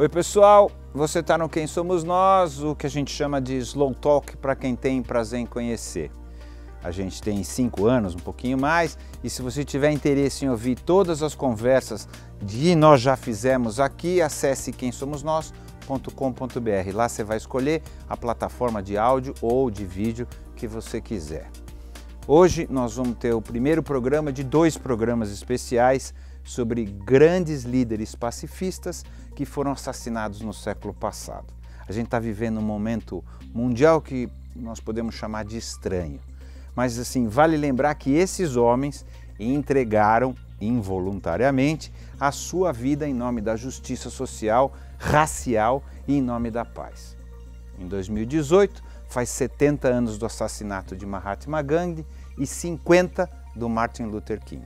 Oi, pessoal. Você está no Quem Somos Nós, o que a gente chama de slow talk para quem tem prazer em conhecer. A gente tem cinco anos, um pouquinho mais, e se você tiver interesse em ouvir todas as conversas de Nós Já Fizemos aqui, acesse quemsomosnós.com.br. Lá você vai escolher a plataforma de áudio ou de vídeo que você quiser. Hoje nós vamos ter o primeiro programa de dois programas especiais sobre grandes líderes pacifistas que foram assassinados no século passado. A gente está vivendo um momento mundial que nós podemos chamar de estranho. Mas assim, vale lembrar que esses homens entregaram involuntariamente a sua vida em nome da justiça social, racial e em nome da paz. Em 2018, faz 70 anos do assassinato de Mahatma Gandhi e 50 do Martin Luther King.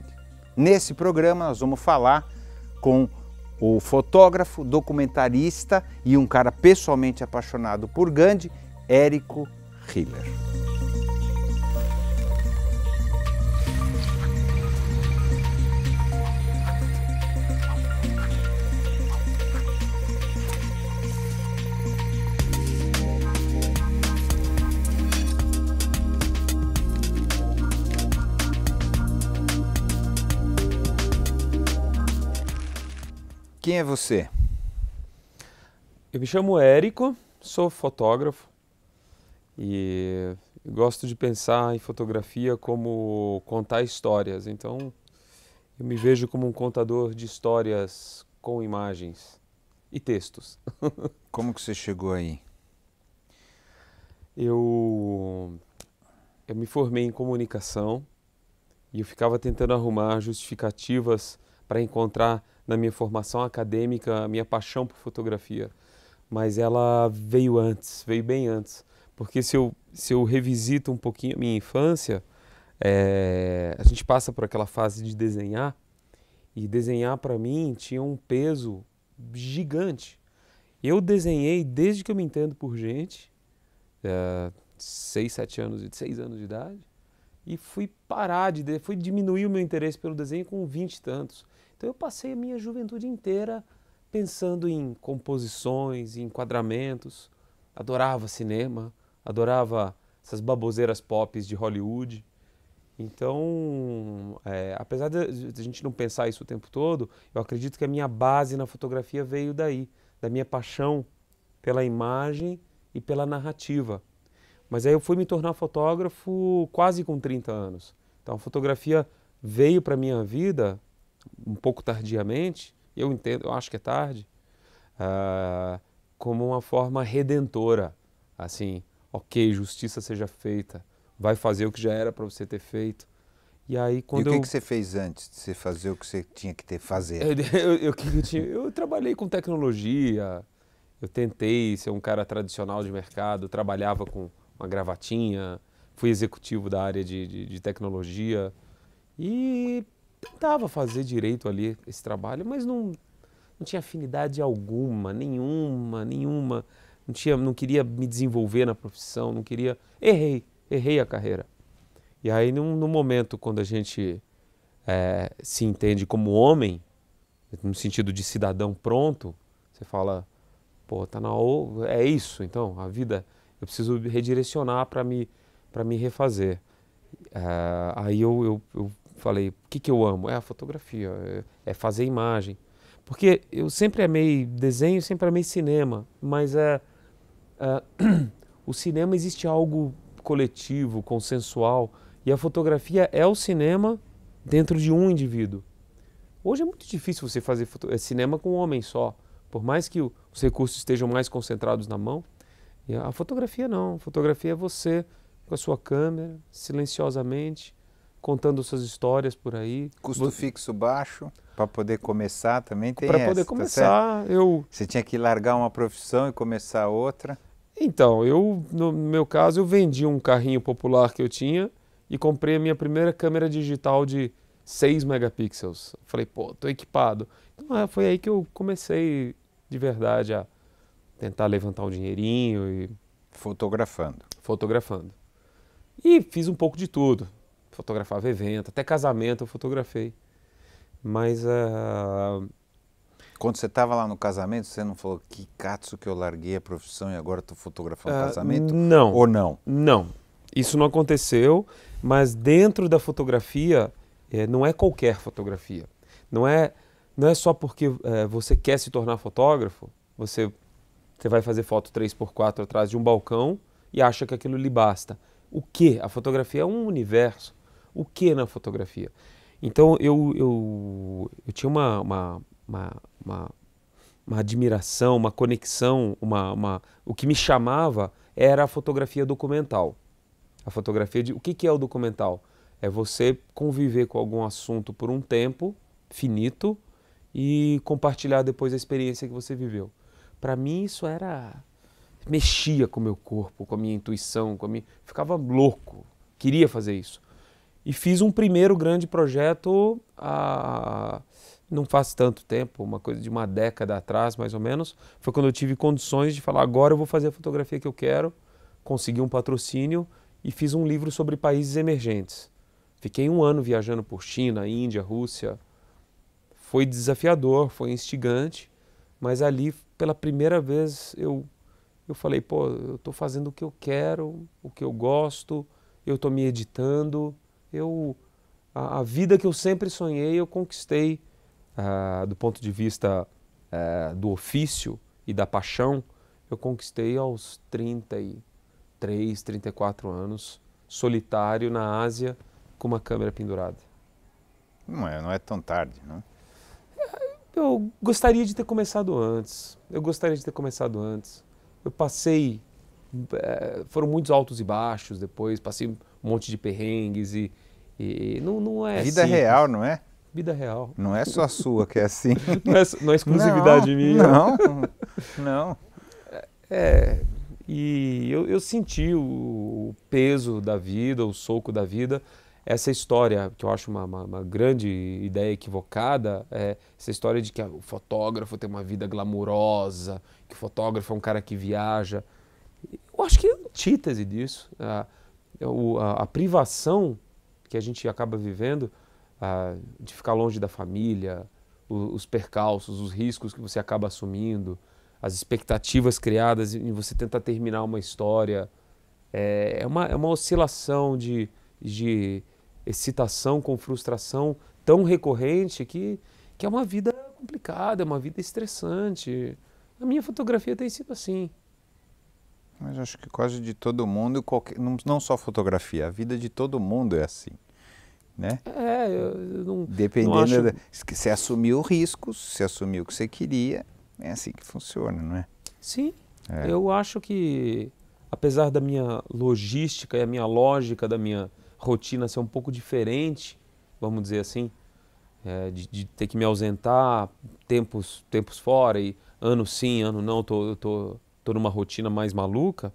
Nesse programa nós vamos falar com o fotógrafo, documentarista e um cara pessoalmente apaixonado por Gandhi, Érico Hiller. Quem é você? Eu me chamo Érico, sou fotógrafo e gosto de pensar em fotografia como contar histórias. Então, eu me vejo como um contador de histórias com imagens e textos. como que você chegou aí? Eu eu me formei em comunicação e eu ficava tentando arrumar justificativas para encontrar na minha formação acadêmica, a minha paixão por fotografia. Mas ela veio antes, veio bem antes. Porque se eu, se eu revisito um pouquinho a minha infância, é, a gente passa por aquela fase de desenhar, e desenhar para mim tinha um peso gigante. Eu desenhei desde que eu me entendo por gente, é, seis, sete anos, seis anos de idade, e fui parar de, fui diminuir o meu interesse pelo desenho com vinte e tantos. Então eu passei a minha juventude inteira pensando em composições, em enquadramentos. Adorava cinema, adorava essas baboseiras pop de Hollywood. Então, é, apesar de a gente não pensar isso o tempo todo, eu acredito que a minha base na fotografia veio daí, da minha paixão pela imagem e pela narrativa. Mas aí eu fui me tornar fotógrafo quase com 30 anos. Então a fotografia veio para minha vida um pouco tardiamente, eu entendo, eu acho que é tarde, uh, como uma forma redentora, assim, ok, justiça seja feita, vai fazer o que já era para você ter feito. E aí quando e o que, eu... que você fez antes de você fazer o que você tinha que ter fazer? eu, eu, eu, tinha, eu trabalhei com tecnologia, eu tentei ser um cara tradicional de mercado, trabalhava com uma gravatinha, fui executivo da área de, de, de tecnologia e tentava fazer direito ali esse trabalho, mas não, não tinha afinidade alguma, nenhuma, nenhuma. Não, tinha, não queria me desenvolver na profissão, não queria. Errei, errei a carreira. E aí, num, momento, quando a gente é, se entende como homem, no sentido de cidadão pronto, você fala, pô, tá na é isso, então, a vida, eu preciso redirecionar para me, me refazer. É, aí eu, eu, eu Falei, o que, que eu amo? É a fotografia, é, é fazer imagem. Porque eu sempre amei desenho, sempre amei cinema, mas é, é o cinema existe algo coletivo, consensual, e a fotografia é o cinema dentro de um indivíduo. Hoje é muito difícil você fazer é, cinema com um homem só, por mais que os recursos estejam mais concentrados na mão. E a fotografia não, a fotografia é você com a sua câmera, silenciosamente, contando suas histórias por aí. Custo Você... fixo baixo, para poder começar também tem Para poder tá começar, tá eu... Você tinha que largar uma profissão e começar outra. Então, eu, no meu caso, eu vendi um carrinho popular que eu tinha e comprei a minha primeira câmera digital de 6 megapixels. Falei, pô, tô equipado. Então, é, foi aí que eu comecei de verdade a tentar levantar um dinheirinho e... Fotografando. Fotografando. E fiz um pouco de tudo fotografava evento, até casamento eu fotografei. Mas. Uh... Quando você estava lá no casamento, você não falou que catsu que eu larguei a profissão e agora estou fotografando uh, casamento? Não. Ou não? Não. Isso não aconteceu, mas dentro da fotografia, é, não é qualquer fotografia. Não é, não é só porque é, você quer se tornar fotógrafo, você, você vai fazer foto 3x4 atrás de um balcão e acha que aquilo lhe basta. O que? A fotografia é um universo o que na fotografia. Então eu, eu, eu tinha uma, uma, uma, uma, uma admiração, uma conexão, uma, uma, o que me chamava era a fotografia documental. A fotografia de. O que, que é o documental? É você conviver com algum assunto por um tempo finito e compartilhar depois a experiência que você viveu. Para mim, isso era. mexia com o meu corpo, com a minha intuição, com a minha. Ficava louco, queria fazer isso. E fiz um primeiro grande projeto há não faz tanto tempo, uma coisa de uma década atrás, mais ou menos. Foi quando eu tive condições de falar: agora eu vou fazer a fotografia que eu quero. Consegui um patrocínio e fiz um livro sobre países emergentes. Fiquei um ano viajando por China, Índia, Rússia. Foi desafiador, foi instigante, mas ali, pela primeira vez, eu, eu falei: pô, eu estou fazendo o que eu quero, o que eu gosto, eu estou me editando eu a, a vida que eu sempre sonhei eu conquistei ah, do ponto de vista eh, do ofício e da paixão, eu conquistei aos 33, 34 anos, solitário na Ásia, com uma câmera pendurada. Não é, não é tão tarde, não? Eu gostaria de ter começado antes. Eu gostaria de ter começado antes. Eu passei, eh, foram muitos altos e baixos depois, passei um monte de perrengues e e não, não é Vida é real, não é? Vida é real. Não é só a sua que é assim. não, é, não é exclusividade não, minha. Não, não. É, e eu, eu senti o, o, peso da vida, o soco da vida. Essa história, que eu acho uma, uma, uma grande ideia equivocada, é essa história de que o fotógrafo tem uma vida glamurosa, que o fotógrafo é um cara que viaja. Eu acho que é antítese disso. A, é a, a privação que a gente acaba vivendo, ah, de ficar longe da família, os, os percalços, os riscos que você acaba assumindo, as expectativas criadas em você tentar terminar uma história. É, é, uma, é uma oscilação de, de excitação com frustração tão recorrente que, que é uma vida complicada, é uma vida estressante. A minha fotografia tem sido assim. Mas acho que quase de todo mundo, qualquer, não, não só fotografia, a vida de todo mundo é assim. Né? É, eu não. Dependendo. Não acho... da, você assumiu riscos, você assumiu o que você queria, é assim que funciona, não é? Sim. É. Eu acho que, apesar da minha logística e a minha lógica da minha rotina ser um pouco diferente, vamos dizer assim, é, de, de, ter que me ausentar tempos, tempos fora e ano sim, ano não, tô, eu tô estou numa rotina mais maluca,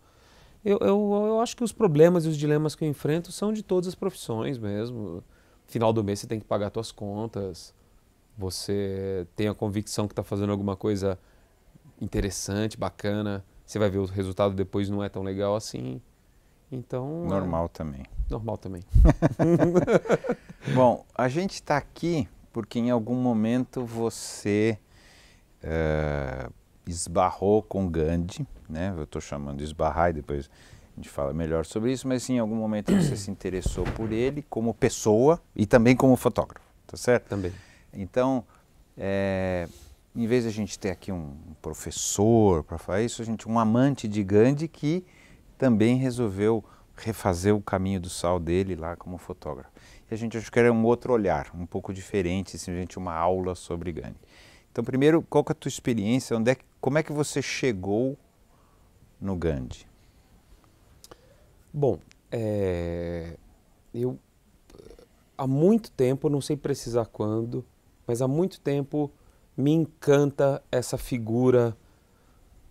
eu, eu, eu acho que os problemas e os dilemas que eu enfrento são de todas as profissões mesmo. Final do mês você tem que pagar suas contas, você tem a convicção que está fazendo alguma coisa interessante, bacana, você vai ver o resultado depois não é tão legal assim. Então. É Normal é... também. Normal também. Bom, a gente está aqui porque em algum momento você uh, esbarrou com Gandhi, né? Eu estou chamando de esbarrar e depois a gente fala melhor sobre isso, mas sim, em algum momento você se interessou por ele como pessoa e também como fotógrafo, tá certo? Também. Então, é, em vez de a gente ter aqui um professor para falar isso, a gente um amante de Gandhi que também resolveu refazer o caminho do sal dele lá como fotógrafo. E a gente acho que era um outro olhar, um pouco diferente, simplesmente uma aula sobre Gandhi. Então, primeiro, qual é a tua experiência? Onde é que como é que você chegou no Gandhi? Bom, é... eu há muito tempo, não sei precisar quando, mas há muito tempo me encanta essa figura,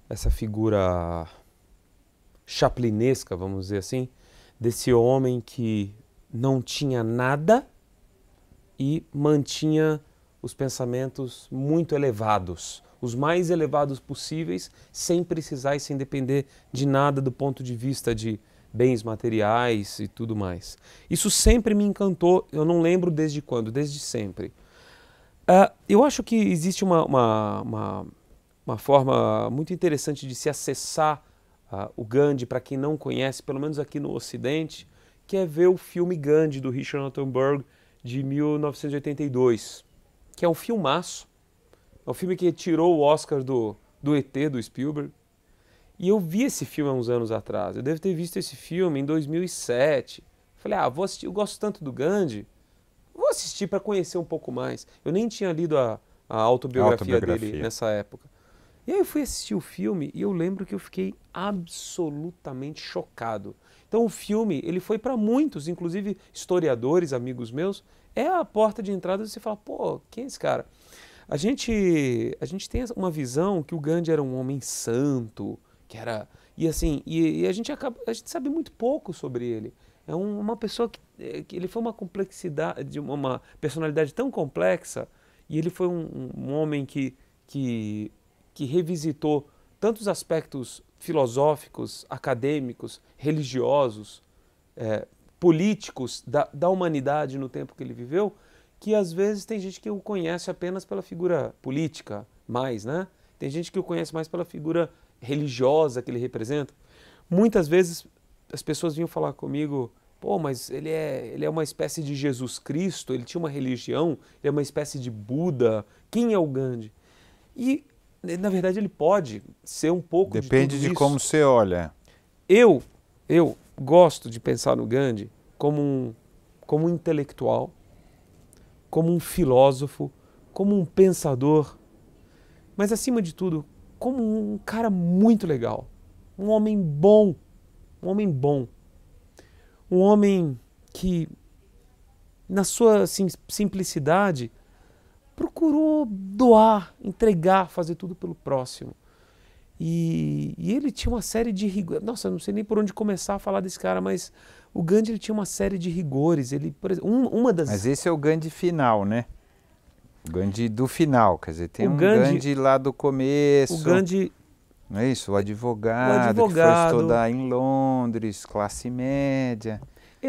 essa figura chaplinesca, vamos dizer assim, desse homem que não tinha nada e mantinha os pensamentos muito elevados os mais elevados possíveis, sem precisar e sem depender de nada do ponto de vista de bens materiais e tudo mais. Isso sempre me encantou, eu não lembro desde quando, desde sempre. Uh, eu acho que existe uma, uma, uma, uma, forma muito interessante de se acessar uh, o Gandhi, para quem não conhece, pelo menos aqui no Ocidente, que é ver o filme Gandhi, do Richard Attenborough, de 1982, que é um filmaço é o filme que tirou o Oscar do, do ET, do Spielberg. E eu vi esse filme há uns anos atrás. Eu devo ter visto esse filme em 2007. Falei, ah, vou assistir. Eu gosto tanto do Gandhi. Vou assistir para conhecer um pouco mais. Eu nem tinha lido a, a autobiografia, autobiografia dele nessa época. E aí eu fui assistir o filme e eu lembro que eu fiquei absolutamente chocado. Então o filme, ele foi para muitos, inclusive historiadores, amigos meus, é a porta de entrada você fala, pô, quem é esse cara? A gente, a gente tem uma visão que o Gandhi era um homem santo, que era e assim e, e a gente acaba, a gente sabe muito pouco sobre ele. É um, uma pessoa que, é, que, ele foi uma complexidade, uma personalidade tão complexa e ele foi um, um homem que, que que revisitou tantos aspectos filosóficos, acadêmicos, religiosos, é, políticos da, da humanidade no tempo que ele viveu, que às vezes tem gente que o conhece apenas pela figura política, mais, né? Tem gente que o conhece mais pela figura religiosa que ele representa. Muitas vezes as pessoas vinham falar comigo, pô, mas ele é, ele é uma espécie de Jesus Cristo, ele tinha uma religião, ele é uma espécie de Buda, quem é o Gandhi? E, na verdade, ele pode ser um pouco Depende de, tudo de como você olha. Eu, eu gosto de pensar no Gandhi como um, como um intelectual, como um filósofo, como um pensador, mas acima de tudo, como um cara muito legal, um homem bom, um homem bom, um homem que, na sua sim, simplicidade, procurou doar, entregar, fazer tudo pelo próximo. E, e, ele tinha uma série de rigores. Nossa, não sei nem por onde começar a falar desse cara, mas o Gandhi ele tinha uma série de rigores. Ele, por exemplo, um, uma das. Mas esse é o Gandhi final, né? O Gandhi do final, quer dizer, tem o um Gandhi, Gandhi lá do começo. O Gandhi não é isso? O advogado, o advogado, que foi estudar em Londres, classe média.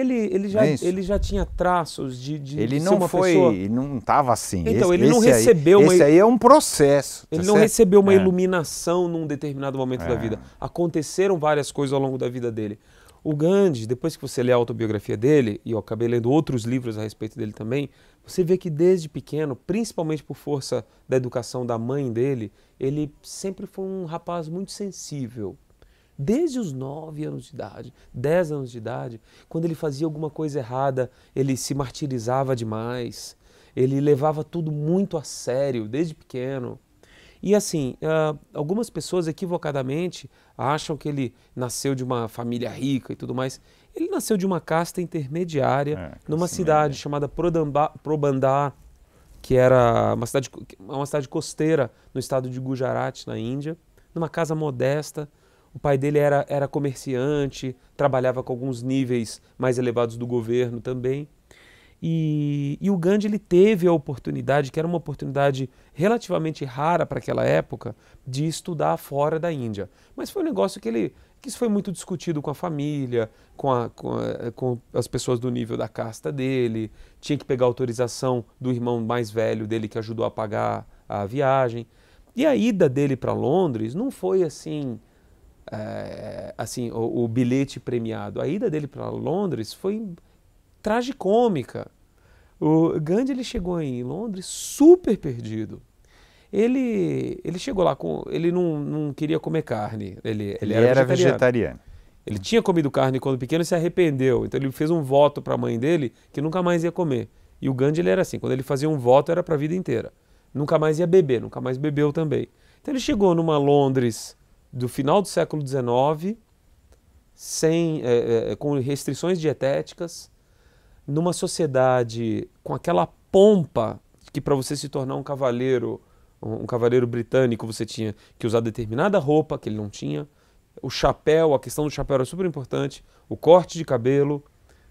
Ele, ele, já, é ele já tinha traços de, de Ele de não foi, pessoa... não estava assim. Então, esse, ele não recebeu aí, uma... Esse aí é um processo. Tá ele não recebeu uma é. iluminação num determinado momento é. da vida. Aconteceram várias coisas ao longo da vida dele. O Gandhi, depois que você lê a autobiografia dele, e eu acabei lendo outros livros a respeito dele também, você vê que desde pequeno, principalmente por força da educação da mãe dele, ele sempre foi um rapaz muito sensível Desde os 9 anos de idade, 10 anos de idade, quando ele fazia alguma coisa errada, ele se martirizava demais, ele levava tudo muito a sério, desde pequeno. E assim, ah, algumas pessoas equivocadamente acham que ele nasceu de uma família rica e tudo mais. Ele nasceu de uma casta intermediária é, numa cidade é. chamada Prodambá, Probandá, que era uma cidade, uma cidade costeira no estado de Gujarat, na Índia, numa casa modesta, o pai dele era, era comerciante, trabalhava com alguns níveis mais elevados do governo também. E, e o Gandhi ele teve a oportunidade, que era uma oportunidade relativamente rara para aquela época, de estudar fora da Índia. Mas foi um negócio que ele que isso foi muito discutido com a família, com, a, com, a, com, as pessoas do nível da casta dele, tinha que pegar autorização do irmão mais velho dele que ajudou a pagar a viagem. E a ida dele para Londres não foi assim é, assim, o, o, bilhete premiado. A ida dele para Londres foi tragicômica. O Gandhi ele chegou em Londres super perdido. Ele, ele chegou lá com. Ele não, não queria comer carne. Ele, ele, ele era, era vegetariano. vegetariano. Ele tinha comido carne quando pequeno e se arrependeu. Então ele fez um voto para a mãe dele que nunca mais ia comer. E o Gandhi ele era assim: quando ele fazia um voto, era para a vida inteira. Nunca mais ia beber, nunca mais bebeu também. Então ele chegou numa Londres do final do século XIX, sem, é, é, é, com restrições dietéticas, numa sociedade com aquela pompa que para você se tornar um cavaleiro, um, um cavaleiro britânico, você tinha que usar determinada roupa que ele não tinha, o chapéu, a questão do chapéu era super importante, o corte de cabelo,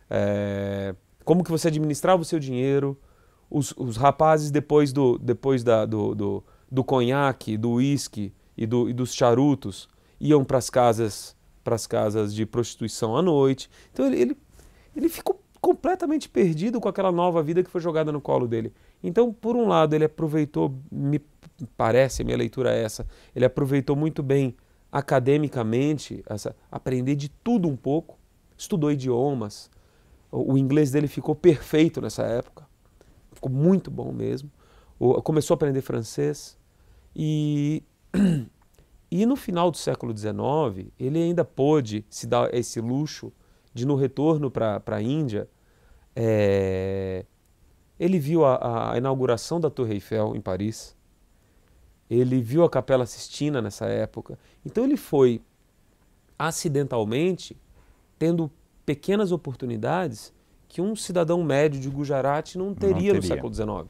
é, como que você administrava o seu dinheiro, os, os rapazes depois do depois da, do, do, do conhaque, do uísque, e, do, e dos charutos iam para as casas para as casas de prostituição à noite. Então ele, ele, ele ficou completamente perdido com aquela nova vida que foi jogada no colo dele. Então, por um lado, ele aproveitou, me parece, a minha leitura é essa, ele aproveitou muito bem academicamente, essa, aprender de tudo um pouco, estudou idiomas, o, o, inglês dele ficou perfeito nessa época, ficou muito bom mesmo, o, começou a aprender francês e e no final do século XIX, ele ainda pôde se dar esse luxo de, no retorno para a Índia, é... ele viu a, a, inauguração da Torre Eiffel em Paris, ele viu a Capela Sistina nessa época. Então, ele foi acidentalmente tendo pequenas oportunidades que um cidadão médio de Gujarat não teria, não teria. no século XIX.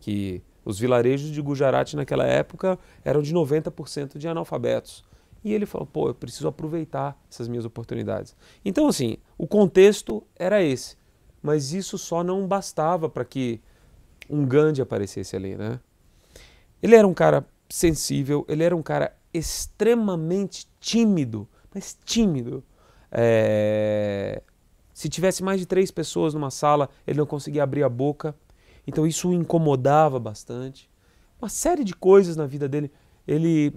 Que os vilarejos de Gujarat naquela época eram de 90% de analfabetos. E ele falou: pô, eu preciso aproveitar essas minhas oportunidades. Então, assim, o contexto era esse. Mas isso só não bastava para que um Gandhi aparecesse ali, né? Ele era um cara sensível, ele era um cara extremamente tímido, mas tímido. É... Se tivesse mais de três pessoas numa sala, ele não conseguia abrir a boca. Então isso o incomodava bastante. Uma série de coisas na vida dele. Ele,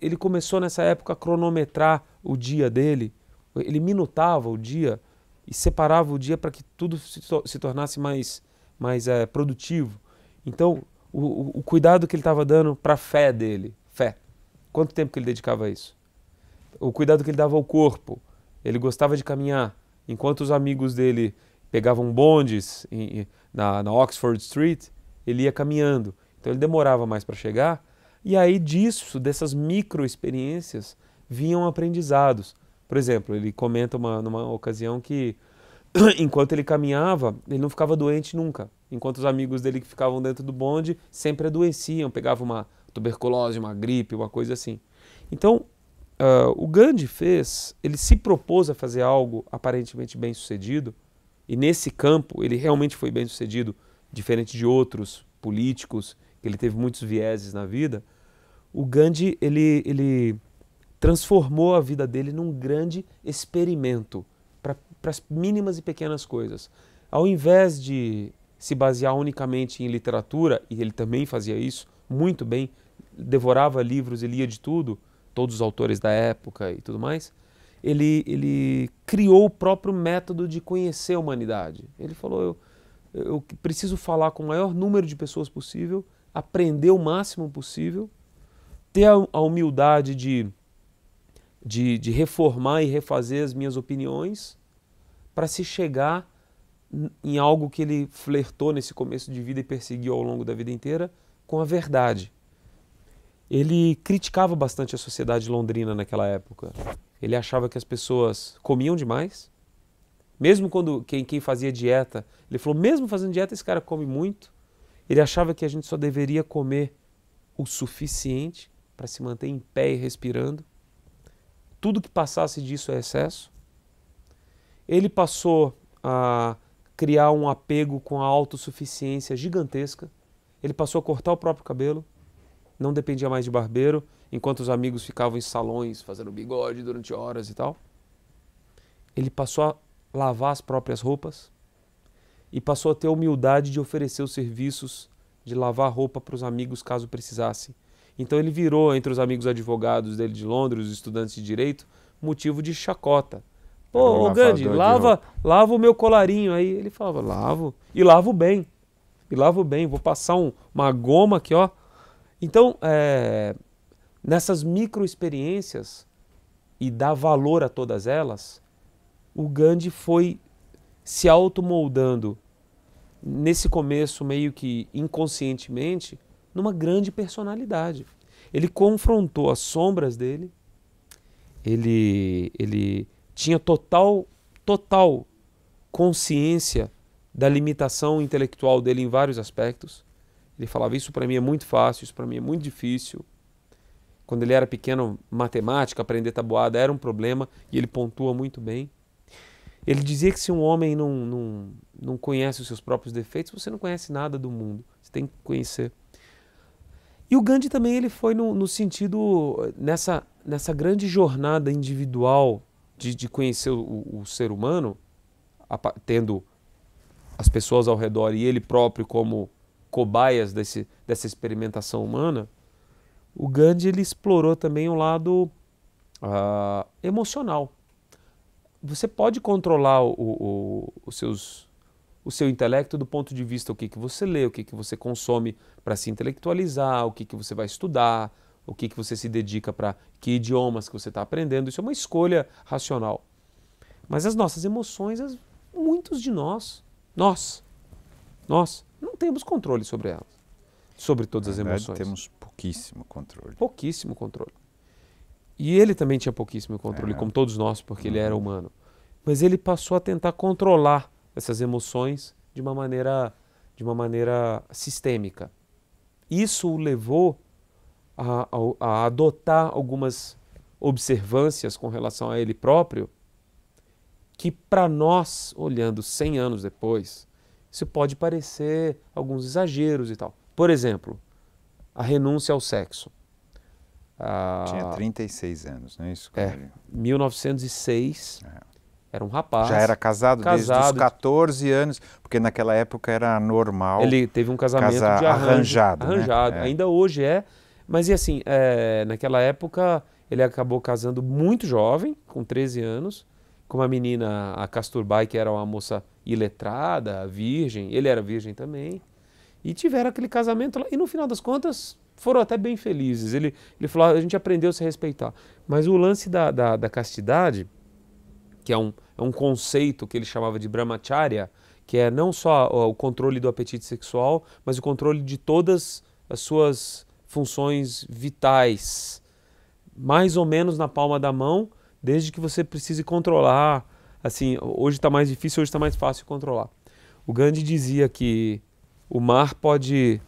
ele começou nessa época a cronometrar o dia dele. Ele minutava o dia e separava o dia para que tudo se, se, tornasse mais, mais é, produtivo. Então, o, o cuidado que ele estava dando para a fé dele, fé. Quanto tempo que ele dedicava a isso? O cuidado que ele dava ao corpo. Ele gostava de caminhar, enquanto os amigos dele pegavam bondes em, na, na Oxford Street, ele ia caminhando. Então ele demorava mais para chegar. E aí disso, dessas micro experiências, vinham aprendizados. Por exemplo, ele comenta uma, numa ocasião que enquanto ele caminhava, ele não ficava doente nunca. Enquanto os amigos dele que ficavam dentro do bonde sempre adoeciam, pegavam uma tuberculose, uma gripe, uma coisa assim. Então, uh, o Gandhi fez, ele se propôs a fazer algo aparentemente bem sucedido, e nesse campo ele realmente foi bem sucedido, diferente de outros políticos, que ele teve muitos vieses na vida. O Gandhi ele, ele transformou a vida dele num grande experimento para as mínimas e pequenas coisas. Ao invés de se basear unicamente em literatura, e ele também fazia isso muito bem, devorava livros e lia de tudo, todos os autores da época e tudo mais, ele, ele criou o próprio método de conhecer a humanidade. Ele falou: eu, eu preciso falar com o maior número de pessoas possível, aprender o máximo possível, ter a, a humildade de, de, de reformar e refazer as minhas opiniões, para se chegar em algo que ele flertou nesse começo de vida e perseguiu ao longo da vida inteira com a verdade. Ele criticava bastante a sociedade londrina naquela época. Ele achava que as pessoas comiam demais. Mesmo quando quem, quem fazia dieta, ele falou: mesmo fazendo dieta, esse cara come muito. Ele achava que a gente só deveria comer o suficiente para se manter em pé e respirando. Tudo que passasse disso é excesso. Ele passou a criar um apego com a autossuficiência gigantesca. Ele passou a cortar o próprio cabelo, não dependia mais de barbeiro, enquanto os amigos ficavam em salões fazendo bigode durante horas e tal, ele passou a lavar as próprias roupas e passou a ter a humildade de oferecer os serviços de lavar roupa para os amigos caso precisasse. Então ele virou entre os amigos advogados dele de Londres, os estudantes de direito, motivo de chacota. Pô, ô Gandhi, lava, lava o meu colarinho aí. Ele falava, lavo. E lavo bem. E lavo bem. Vou passar um, uma goma aqui, ó. Então, é, nessas microexperiências e dar valor a todas elas, o Gandhi foi se automoldando nesse começo meio que inconscientemente numa grande personalidade. Ele confrontou as sombras dele. Ele ele tinha total total consciência da limitação intelectual dele em vários aspectos. Ele falava isso para mim é muito fácil, isso para mim é muito difícil. Quando ele era pequeno, matemática, aprender tabuada era um problema e ele pontua muito bem. Ele dizia que se um homem não, não, não conhece os seus próprios defeitos, você não conhece nada do mundo. Você tem que conhecer. E o Gandhi também ele foi no, no sentido, nessa, nessa grande jornada individual de, de conhecer o, o ser humano, a, tendo as pessoas ao redor e ele próprio como cobaias desse, dessa experimentação humana, o Gandhi ele explorou também o lado uh, emocional. Você pode controlar o, o, o, seus, o seu intelecto do ponto de vista o que, que você lê, o que, que você consome para se intelectualizar, o que, que você vai estudar, o que, que você se dedica para que idiomas que você está aprendendo. Isso é uma escolha racional. Mas as nossas emoções, as, muitos de nós, nós, nós, não temos controle sobre elas sobre todas as emoções. Temos pouquíssimo controle. Pouquíssimo controle. E ele também tinha pouquíssimo controle, é. como todos nós, porque uhum. ele era uhum. humano. Mas ele passou a tentar controlar essas emoções de uma maneira, de uma maneira sistêmica. Isso o levou a, a, a adotar algumas observâncias com relação a ele próprio, que para nós, olhando 100 anos depois, isso pode parecer alguns exageros e tal. Por exemplo, a renúncia ao sexo. Ah, Tinha 36 anos, não é isso? É, 1906. É. Era um rapaz. Já era casado, casado, desde os 14 anos, porque naquela época era normal. Ele teve um casamento arranjo, arranjado. Né? Arranjado. Né? É. Ainda hoje é. Mas e assim, é, naquela época ele acabou casando muito jovem, com 13 anos, com uma menina, a Casturbai, que era uma moça iletrada, virgem. Ele era virgem também. E tiveram aquele casamento lá, e no final das contas foram até bem felizes. Ele, ele falou: ah, a gente aprendeu a se respeitar. Mas o lance da, da, da castidade, que é um, é um conceito que ele chamava de brahmacharya, que é não só o controle do apetite sexual, mas o controle de todas as suas funções vitais, mais ou menos na palma da mão, desde que você precise controlar. Assim, hoje está mais difícil, hoje está mais fácil controlar. O Gandhi dizia que o mar pode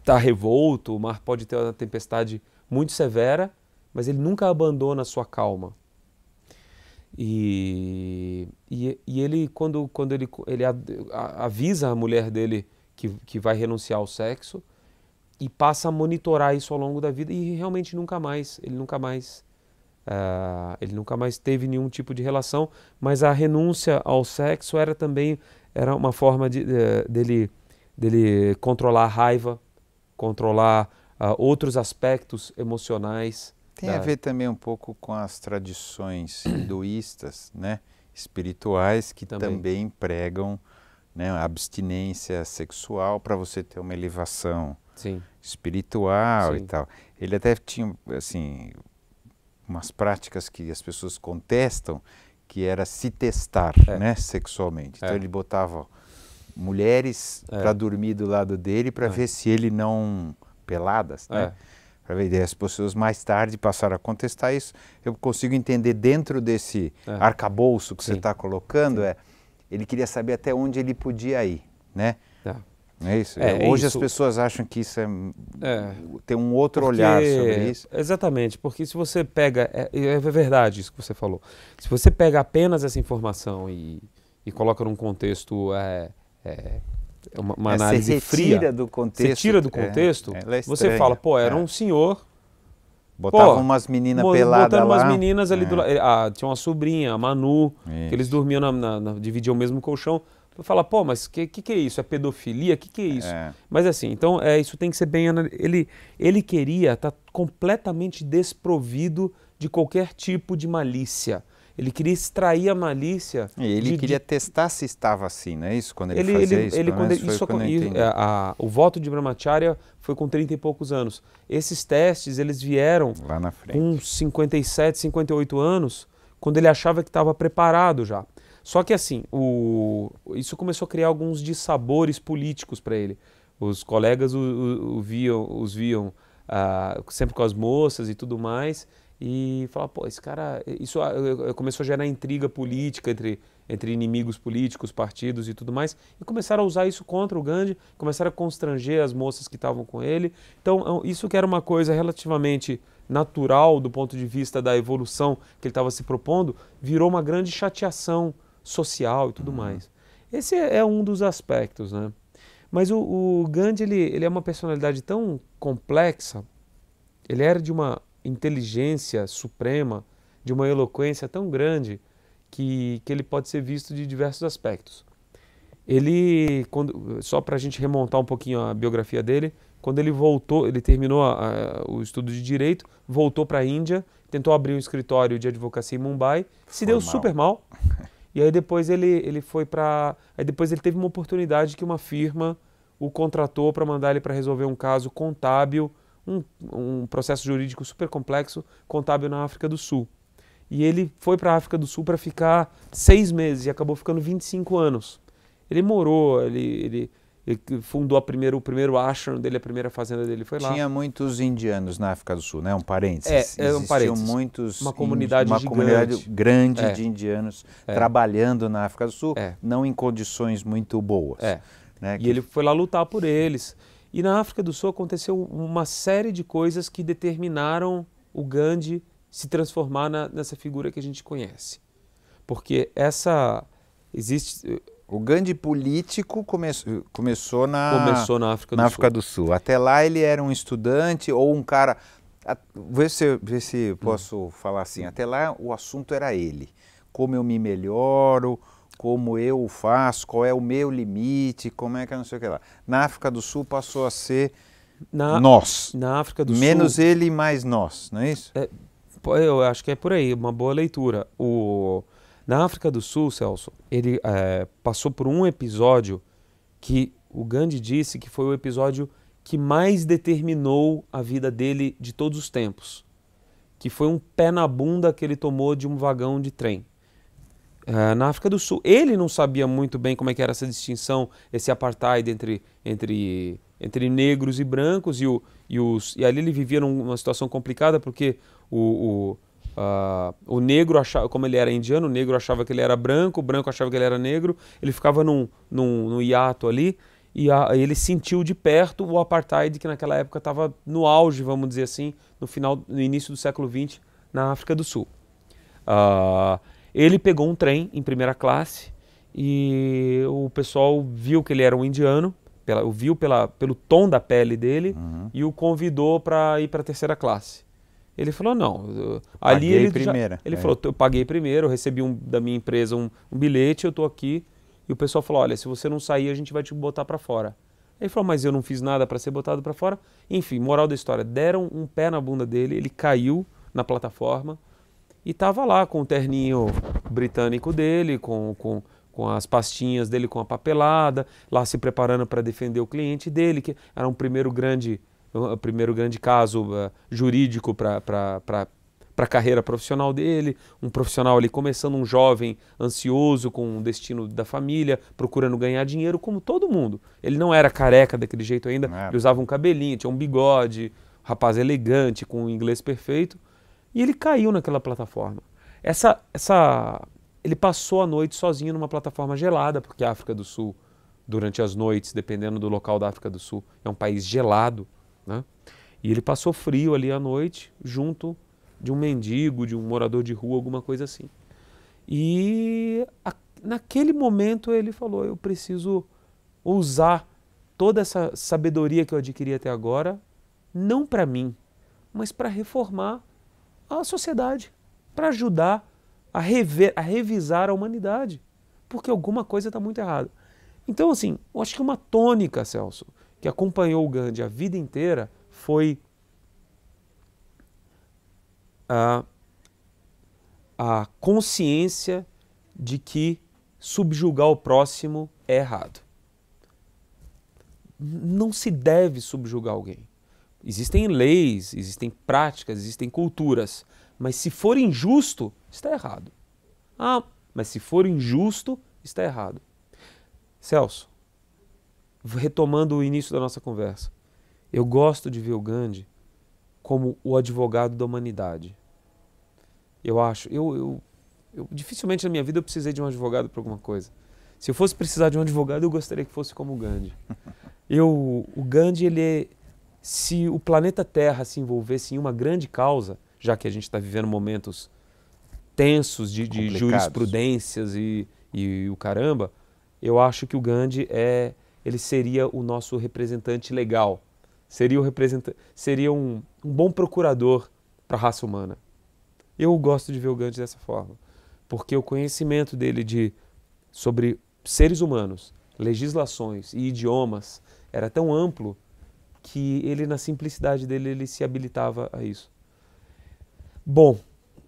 estar tá revolto, o mar pode ter uma tempestade muito severa, mas ele nunca abandona a sua calma. E, e, e ele, quando, quando ele, ele avisa a mulher dele que, que vai renunciar ao sexo, e passa a monitorar isso ao longo da vida e realmente nunca mais ele nunca mais uh, ele nunca mais teve nenhum tipo de relação mas a renúncia ao sexo era também era uma forma de, eh, dele dele controlar a raiva, controlar uh, outros aspectos emocionais. Tem da... a ver também um pouco com as tradições hinduístas, né, espirituais, que também, também pregam né, abstinência sexual para você ter uma elevação Sim. espiritual Sim. e tal. Ele até tinha, assim, umas práticas que as pessoas contestam, que era se testar, é. né, sexualmente. Então é. ele botava mulheres é. para dormir do lado dele para é. ver se ele não peladas, né? É. Para ver se as pessoas mais tarde passaram a contestar isso. Eu consigo entender dentro desse é. arcabouço que Sim. você está colocando Sim. é ele queria saber até onde ele podia ir, né? É, é isso. É, Hoje isso. as pessoas acham que isso é, é tem um outro porque, olhar sobre isso. Exatamente, porque se você pega é, é, verdade isso que você falou. Se você pega apenas essa informação e, e coloca num contexto é é, uma, uma é, análise você fria. Do contexto, você tira do é, contexto. É, você fala, pô, era é. um senhor. Botavam pô, umas meninas peladas lá. umas meninas ali do lado. Ah, tinha uma sobrinha, a Manu, isso. que eles dormiam, na, na, na, dividiam o mesmo colchão. Você fala, pô, mas o que, que, que, é isso? É pedofilia? O que, que é isso? É. Mas assim, então é, isso tem que ser bem ele Ele queria estar tá completamente desprovido de qualquer tipo de malícia. Ele queria extrair a malícia. E ele de, queria de... testar se estava assim, não é isso? Quando ele, ele fazia ele, isso? Ele, quando ele, isso quando isso, a, é, a, o voto de Brahmacharya foi com 30 e poucos anos. Esses testes, eles vieram Lá na frente. com 57, 58 anos, quando ele achava que estava preparado já. Só que assim, o... isso começou a criar alguns dissabores políticos para ele. Os colegas o, o, o viam, os viam ah, sempre com as moças e tudo mais, e falar, pô, esse cara. Isso ah, começou a gerar intriga política entre, entre inimigos políticos, partidos e tudo mais. E começaram a usar isso contra o Gandhi, começaram a constranger as moças que estavam com ele. Então, é isso que era uma coisa relativamente natural do ponto de vista da evolução que ele estava se propondo, virou uma grande chateação social e tudo uhum. mais. Esse é, é um dos aspectos, né? Mas o, o Gandhi, ele, ele é uma personalidade tão complexa, ele era de uma inteligência suprema, de uma eloquência tão grande que, que ele pode ser visto de diversos aspectos. Ele, quando, só para a gente remontar um pouquinho a biografia dele, quando ele voltou, ele terminou a, a, o estudo de direito, voltou para a Índia, tentou abrir um escritório de advocacia em Mumbai, se deu mal. super mal. E aí depois ele, ele foi para, aí depois ele teve uma oportunidade que uma firma o contratou para mandar ele para resolver um caso contábil um, um processo jurídico super complexo, contábil na África do Sul. E ele foi para a África do Sul para ficar seis meses e acabou ficando 25 anos. Ele morou, ele, ele, ele fundou a primeiro, o primeiro ashram dele, a primeira fazenda dele foi lá. Tinha muitos indianos na África do Sul, né? Um parênteses. É, é um parênteses. muitos. Uma comunidade uma gigante. comunidade grande é. de indianos é. trabalhando na África do Sul, é. não em condições muito boas. É. Né? E que... ele foi lá lutar por eles. E na África do Sul aconteceu uma série de coisas que determinaram o Gandhi se transformar na, nessa figura que a gente conhece. Porque essa existe o Gandhi político come, começou na começou na África, na do, África Sul. do, Sul. Até lá ele era um estudante ou um cara Vê se, vê se hum. posso falar assim. Até lá o assunto era ele. Como eu me melhoro, como eu faço, qual é o meu limite, como é que é não sei o que lá. Na África do Sul passou a ser na, nós. Na África do Menos Sul. Menos ele, mais nós, não é isso? É, eu acho que é por aí, uma boa leitura. O, na África do Sul, Celso, ele é, passou por um episódio que o Gandhi disse que foi o episódio que mais determinou a vida dele de todos os tempos, que foi um pé na bunda que ele tomou de um vagão de trem. Uh, na África do Sul. Ele não sabia muito bem como é que era essa distinção, esse apartheid entre, entre, entre negros e brancos, e, o, e, os, e ali ele vivia numa situação complicada, porque o, o, uh, o negro, achava, como ele era indiano, o negro achava que ele era branco, o branco achava que ele era negro, ele ficava num, num, num hiato ali, e a, ele sentiu de perto o apartheid que naquela época estava no auge, vamos dizer assim, no final, no início do século XX, na África do Sul. Uh, ele pegou um trem em primeira classe e o pessoal viu que ele era um indiano, pela, viu pela, pelo tom da pele dele uhum. e o convidou para ir para terceira classe. Ele falou, não, eu, ali ele, primeira, já, ele é. falou, eu paguei primeiro, eu recebi um, da minha empresa um, um bilhete, eu estou aqui. E o pessoal falou, olha, se você não sair, a gente vai te botar para fora. Ele falou, mas eu não fiz nada para ser botado para fora. Enfim, moral da história, deram um pé na bunda dele, ele caiu na plataforma, e estava lá com o terninho britânico dele, com, com, com as pastinhas dele, com a papelada, lá se preparando para defender o cliente dele, que era um primeiro grande, um primeiro grande caso uh, jurídico para para a carreira profissional dele, um profissional ali começando, um jovem ansioso com o destino da família, procurando ganhar dinheiro, como todo mundo. Ele não era careca daquele jeito ainda, ele usava um cabelinho, tinha um bigode, rapaz elegante, com um inglês perfeito. E ele caiu naquela plataforma. Essa, essa, ele passou a noite sozinho numa plataforma gelada, porque a África do Sul, durante as noites, dependendo do local da África do Sul, é um país gelado. Né? E ele passou frio ali à noite, junto de um mendigo, de um morador de rua, alguma coisa assim. E a, naquele momento ele falou: Eu preciso usar toda essa sabedoria que eu adquiri até agora, não para mim, mas para reformar à sociedade para ajudar a, rever, a revisar a humanidade, porque alguma coisa está muito errada. Então, assim, eu acho que uma tônica, Celso, que acompanhou o Gandhi a vida inteira foi a, a consciência de que subjugar o próximo é errado. Não se deve subjugar alguém. Existem leis, existem práticas, existem culturas. Mas se for injusto, está errado. Ah, mas se for injusto, está errado. Celso, retomando o início da nossa conversa, eu gosto de ver o Gandhi como o advogado da humanidade. Eu acho, eu, eu, eu dificilmente na minha vida eu precisei de um advogado para alguma coisa. Se eu fosse precisar de um advogado, eu gostaria que fosse como o Gandhi. Eu, o Gandhi ele é, se o planeta Terra se envolvesse em uma grande causa, já que a gente está vivendo momentos tensos de, de jurisprudências e, e o caramba, eu acho que o Gandhi é, ele seria o nosso representante legal, seria, o representante, seria um, um bom procurador para a raça humana. Eu gosto de ver o Gandhi dessa forma, porque o conhecimento dele de sobre seres humanos, legislações e idiomas era tão amplo que ele na simplicidade dele ele se habilitava a isso. Bom,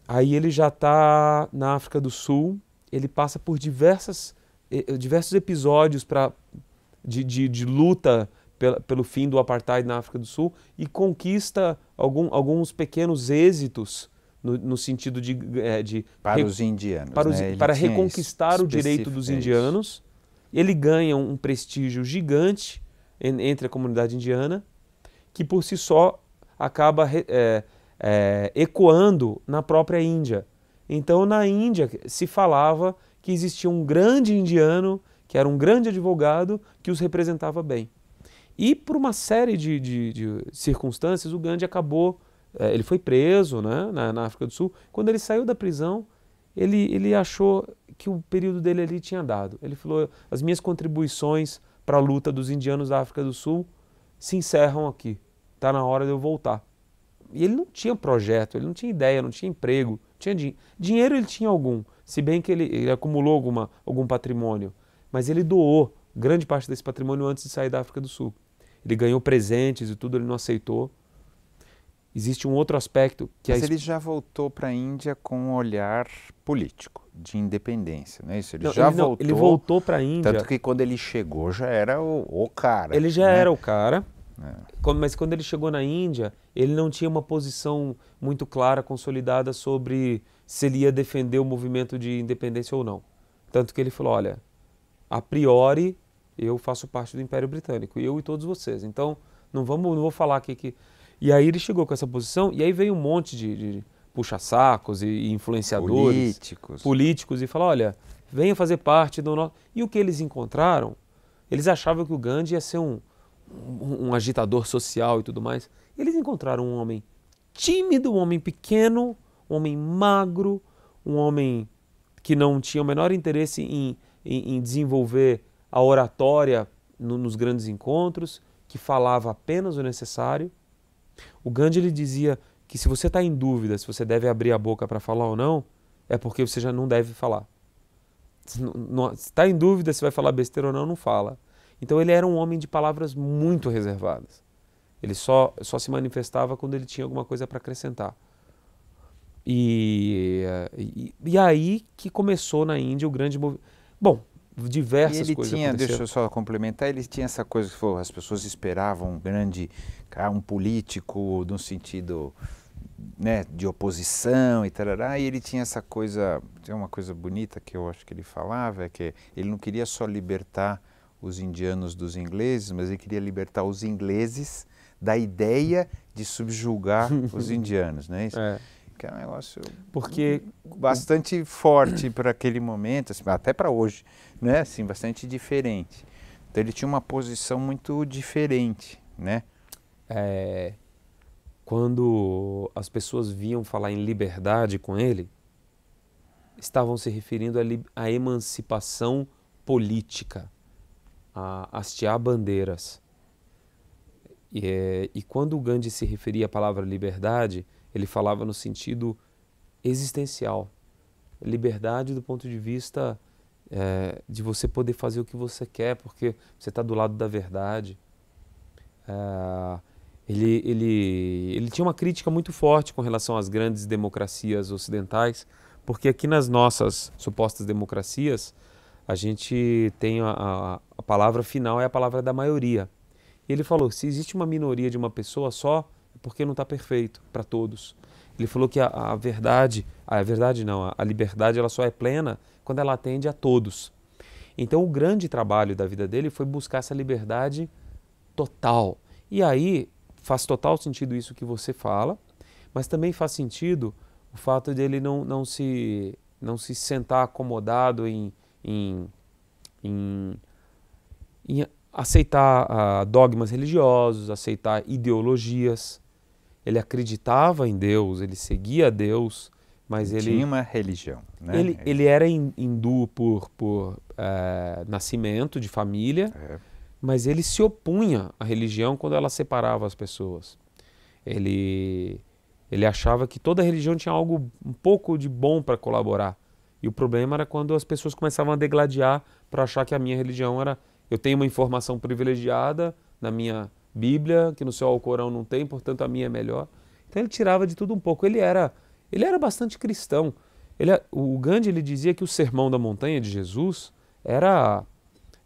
aí ele já está na África do Sul, ele passa por diversas, eh, diversos episódios para de, de, de luta pela, pelo fim do apartheid na África do Sul e conquista algum, alguns pequenos êxitos no, no sentido de, eh, de para re, os indianos para, os, né? para reconquistar o direito dos é indianos. Ele ganha um prestígio gigante entre a comunidade indiana, que por si só acaba é, é, ecoando na própria Índia. Então, na Índia se falava que existia um grande indiano, que era um grande advogado, que os representava bem. E por uma série de, de, de circunstâncias, o Gandhi acabou, é, ele foi preso né, na, na, África do Sul. Quando ele saiu da prisão, ele, ele achou que o período dele ali tinha dado. Ele falou, as minhas contribuições para a luta dos indianos da África do Sul se encerram aqui. Está na hora de eu voltar. E ele não tinha projeto, ele não tinha ideia, não tinha emprego, tinha din dinheiro ele tinha algum, se bem que ele, ele acumulou alguma, algum patrimônio, mas ele doou grande parte desse patrimônio antes de sair da África do Sul. Ele ganhou presentes e tudo, ele não aceitou existe um outro aspecto que é Mas ele já voltou para a Índia com um olhar político de independência, não é isso? Ele não, já ele, voltou. Não, ele voltou para a Índia. Tanto que quando ele chegou já era o, o cara. Ele já né? era o cara. É. Mas quando ele chegou na Índia, ele não tinha uma posição muito clara, consolidada sobre se ele ia defender o movimento de independência ou não. Tanto que ele falou: olha, a priori eu faço parte do Império Britânico, eu e todos vocês. Então não vamos, não vou falar aqui que e aí ele chegou com essa posição, e aí veio um monte de, de puxa-sacos e, e, influenciadores. Políticos. Políticos, e falou: olha, venha fazer parte do nosso. E o que eles encontraram? Eles achavam que o Gandhi ia ser um, um, um agitador social e tudo mais. Eles encontraram um homem tímido, um homem pequeno, um homem magro, um homem que não tinha o menor interesse em, em, em desenvolver a oratória no, nos grandes encontros, que falava apenas o necessário o Gandhi ele dizia que se você está em dúvida se você deve abrir a boca para falar ou não, é porque você já não deve falar. Se está em dúvida se vai falar besteira ou não, não fala. Então ele era um homem de palavras muito reservadas. Ele só, só se manifestava quando ele tinha alguma coisa para acrescentar. E, eh, e, e, aí que começou na Índia o grande movimento. Bom, diversas e ele coisas tinha, deixa eu só complementar, ele tinha essa coisa que as pessoas esperavam um grande, ah, um político no sentido né, de oposição e tal, e ele tinha essa coisa, tem uma coisa bonita que eu acho que ele falava, é que ele não queria só libertar os indianos dos ingleses, mas ele queria libertar os ingleses da ideia de subjugar os indianos, não é isso? É que é um negócio porque bastante forte para aquele momento, assim, até para hoje, né? Assim, bastante diferente. Então ele tinha uma posição muito diferente, né? É, quando as pessoas vinham falar em liberdade com ele, estavam se referindo à, emancipação política, a hastear bandeiras. E, é, e quando o Gandhi se referia à palavra liberdade, ele falava no sentido existencial, liberdade do ponto de vista é, de você poder fazer o que você quer, porque você está do lado da verdade. É, ele, ele, ele tinha uma crítica muito forte com relação às grandes democracias ocidentais, porque aqui nas nossas supostas democracias, a gente tem a, a, a palavra final é a palavra da maioria. E ele falou: se existe uma minoria de uma pessoa só, porque não está perfeito para todos. Ele falou que a, a, verdade, a ah, é verdade não, a, a liberdade ela só é plena quando ela atende a todos. Então o grande trabalho da vida dele foi buscar essa liberdade total. E aí faz total sentido isso que você fala, mas também faz sentido o fato dele não, não se não se sentar acomodado em, em, em, em aceitar ah, dogmas religiosos, aceitar ideologias ele acreditava em Deus, ele seguia Deus, mas ele... Tinha uma religião, né? Ele, é ele era hindu por, por é, nascimento de família, é. mas ele se opunha à religião quando ela separava as pessoas. Ele, ele achava que toda religião tinha algo um pouco de bom para colaborar. E o problema era quando as pessoas começavam a degladiar para achar que a minha religião era... Eu tenho uma informação privilegiada na minha Bíblia, que no seu Alcorão não tem, portanto a minha é melhor. Então ele tirava de tudo um pouco. Ele era, ele era bastante cristão. Ele, é, o Gandhi ele dizia que o sermão da montanha de Jesus era,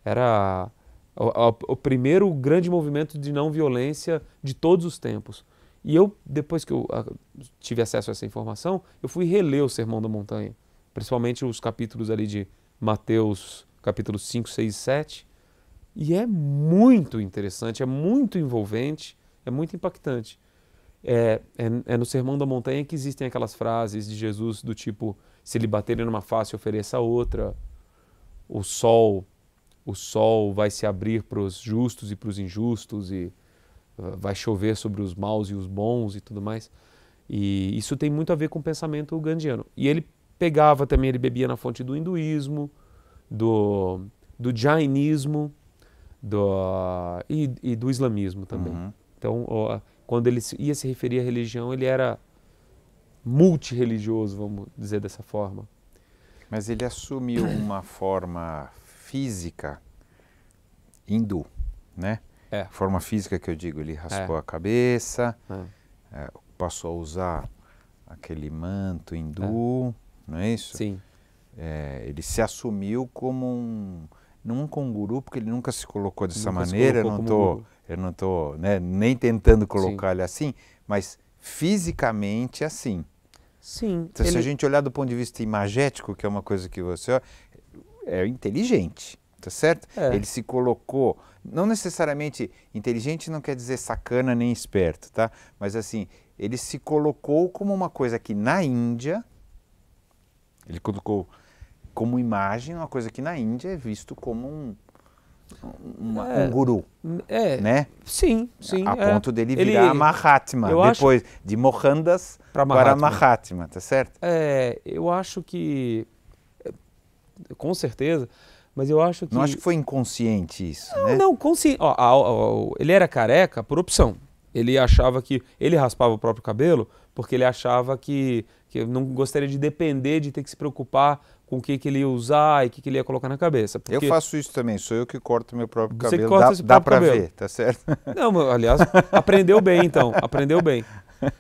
era o, o, o primeiro grande movimento de não violência de todos os tempos. E eu, depois que eu tive acesso a essa informação, eu fui reler o Sermão da Montanha, principalmente os capítulos ali de Mateus, capítulos 5, 6 e 7, e é muito interessante, é muito envolvente, é muito impactante. É, é, é, no Sermão da Montanha que existem aquelas frases de Jesus do tipo: se lhe baterem numa face, ofereça outra. O sol, o sol vai se abrir para os justos e para os injustos, e ah, vai chover sobre os maus e os bons e tudo mais. E isso tem muito a ver com o pensamento gandhiano E ele pegava também, ele bebia na fonte do hinduísmo, do, do jainismo do, ah, e, e do islamismo também. Uhum. Então, quando ele ia se referir à religião, ele era multireligioso, vamos dizer dessa forma. Mas ele assumiu uma forma física hindu, né? É. Forma física que eu digo, ele raspou é. a cabeça, é. é passou a usar aquele manto hindu, é. não é isso? Sim. É, ele se assumiu como um nunca com o guru, porque ele nunca se colocou dessa nunca maneira, colocou eu não estou, eu não tô, né, nem tentando colocar Sim. ele assim, mas fisicamente é assim. Sim. Então, ele... se a gente olhar do ponto de vista imagético, que é uma coisa que você ó, é inteligente, tá certo? É. Ele se colocou, não necessariamente inteligente não quer dizer sacana nem esperto, tá? Mas assim, ele se colocou como uma coisa que na Índia ele colocou como imagem, uma coisa que na Índia é visto como um, uma, é, um guru. É, né? Sim, sim. A é. ponto dele virar ele, Mahatma, depois acho, de Mohandas para Mahatma, tá certo? É, eu acho que. Com certeza. Mas eu acho que. Não acho que foi inconsciente isso. Não, né? não, consciente. ó, ele era careca por opção. Ele achava que. Ele raspava o próprio cabelo porque ele achava que, que não gostaria de depender, de ter que se preocupar com o que, que ele ia usar e o que, que ele ia colocar na cabeça. eu faço isso também, sou eu que corto meu próprio você cabelo. Corta dá dá para ver, tá certo? Não, mas, aliás, aprendeu bem então, aprendeu bem. Uh,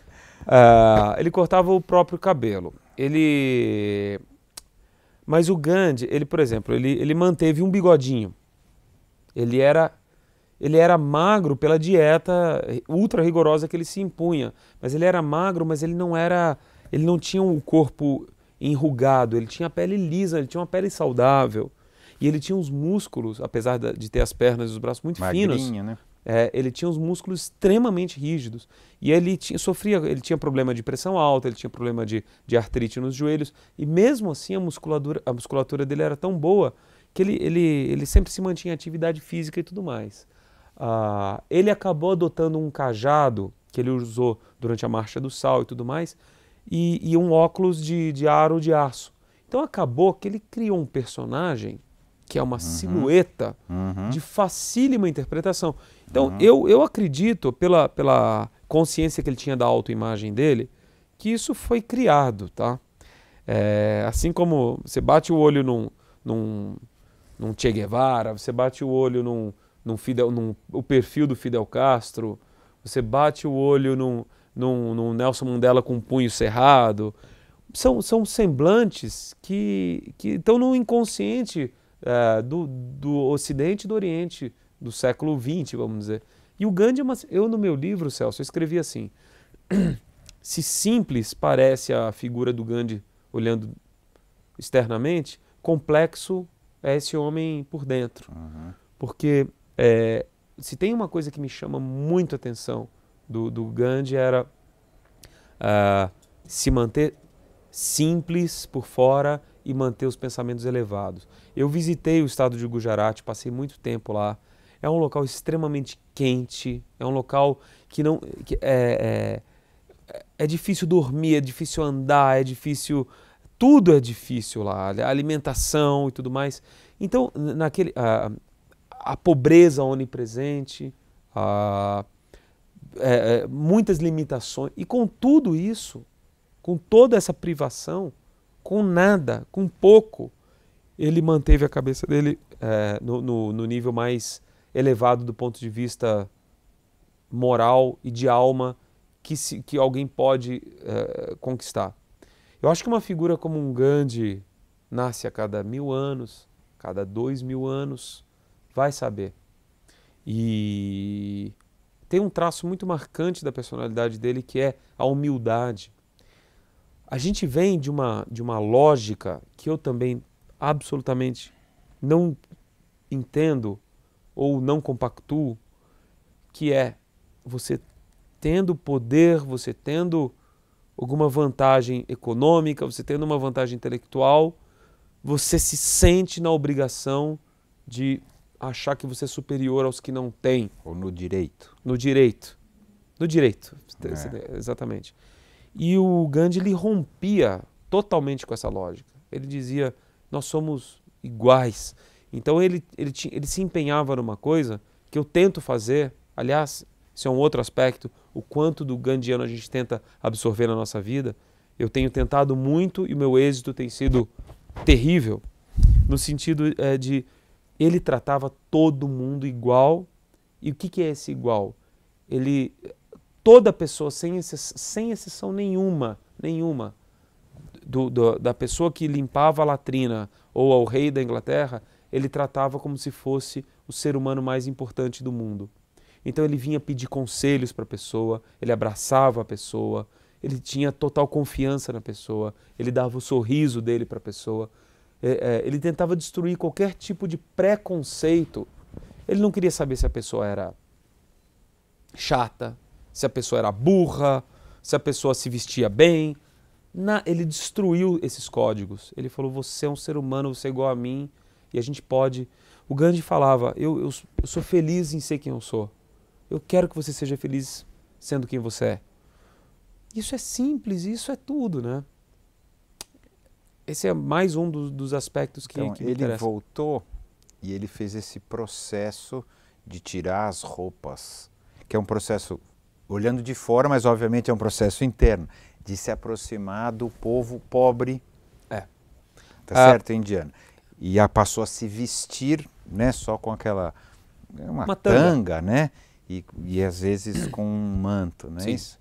ele cortava o próprio cabelo. Ele. Mas o Gandhi, ele, por exemplo, ele, ele manteve um bigodinho. Ele era ele era magro pela dieta ultra rigorosa que ele se impunha, mas ele era magro, mas ele não era, ele não tinha um corpo enrugado, ele tinha a pele lisa, ele tinha uma pele saudável. E ele tinha os músculos, apesar de ter as pernas e os braços muito Magrinha, finos. Né? É, ele tinha os músculos extremamente rígidos. E ele tinha, sofria, ele tinha problema de pressão alta, ele tinha problema de, de artrite nos joelhos. E mesmo assim a musculatura, a musculatura dele era tão boa que ele, ele, ele sempre se mantinha em atividade física e tudo mais. Ah, ele acabou adotando um cajado que ele usou durante a Marcha do Sal e tudo mais, e, e um óculos de, de aro de aço. Então acabou que ele criou um personagem que é uma uhum. silhueta uhum. de facílima interpretação. Então, uhum. eu, eu acredito, pela, pela consciência que ele tinha da autoimagem dele, que isso foi criado, tá? É, assim como você bate o olho num, num, num Che Guevara, você bate o olho num, num, Fidel, num o perfil do Fidel Castro, você bate o olho num, num, num Nelson Mandela com um punho cerrado. São, são semblantes que, que estão no inconsciente eh, do, do Ocidente e do Oriente do século XX, vamos dizer. E o Gandhi, é eu no meu livro, Celso, eu escrevi assim: se simples parece a figura do Gandhi olhando externamente, complexo é esse homem por dentro. Uhum. Porque é, se tem uma coisa que me chama muito atenção do, do Gandhi era uh, se manter simples por fora e manter os pensamentos elevados. Eu visitei o estado de Gujarat, passei muito tempo lá. É um local extremamente quente, é um local que não. Que é, é, é difícil dormir, é difícil andar, é difícil. Tudo é difícil lá, a alimentação e tudo mais. Então, naquele, ah, a pobreza onipresente, a é, é, muitas limitações. E com tudo isso, com toda essa privação, com nada, com pouco, ele manteve a cabeça dele é, no, no, no, nível mais elevado do ponto de vista moral e de alma que, se, que alguém pode é, conquistar. Eu acho que uma figura como um Gandhi nasce a cada mil anos, cada dois mil anos, vai saber. E tem um traço muito marcante da personalidade dele que é a humildade. A gente vem de uma, de uma lógica que eu também absolutamente não entendo ou não compactuo, que é você tendo poder, você tendo alguma vantagem econômica, você tendo uma vantagem intelectual, você se sente na obrigação de achar que você é superior aos que não têm. Ou no direito. No direito. No direito, é. Né, exatamente. E o Gandhi ele rompia totalmente com essa lógica. Ele dizia: nós somos iguais. Então ele, ele, ele se empenhava numa coisa que eu tento fazer. Aliás, isso é um outro aspecto, o quanto do Gandhiano a gente tenta absorver na nossa vida. Eu tenho tentado muito e o meu êxito tem sido terrível, no sentido é, de ele tratava todo mundo igual. E o que, que é esse igual? Ele, toda pessoa, sem, exceção, sem exceção nenhuma, nenhuma, do, do, da pessoa que limpava a latrina ou ao rei da Inglaterra, ele tratava como se fosse o ser humano mais importante do mundo. Então ele vinha pedir conselhos para a pessoa, ele abraçava a pessoa, ele tinha total confiança na pessoa, ele dava o sorriso dele para a pessoa. É, é, ele tentava destruir qualquer tipo de preconceito. Ele não queria saber se a pessoa era chata, se a pessoa era burra, se a pessoa se vestia bem. Na, ele destruiu esses códigos. Ele falou: você é um ser humano, você é igual a mim e a gente pode. O Gandhi falava: eu, eu, eu sou feliz em ser quem eu sou. Eu quero que você seja feliz sendo quem você é. Isso é simples, isso é tudo, né? esse é mais um dos aspectos que, então, que me ele interessa. voltou e ele fez esse processo de tirar as roupas, que é um processo olhando de fora, mas obviamente é um processo interno, de se aproximar do povo pobre. É. Tá ah, certo, indiano. E a passou a se vestir, né, só com aquela é uma, uma tanga. tanga. né? E, e às vezes com um manto, né? Sim. isso?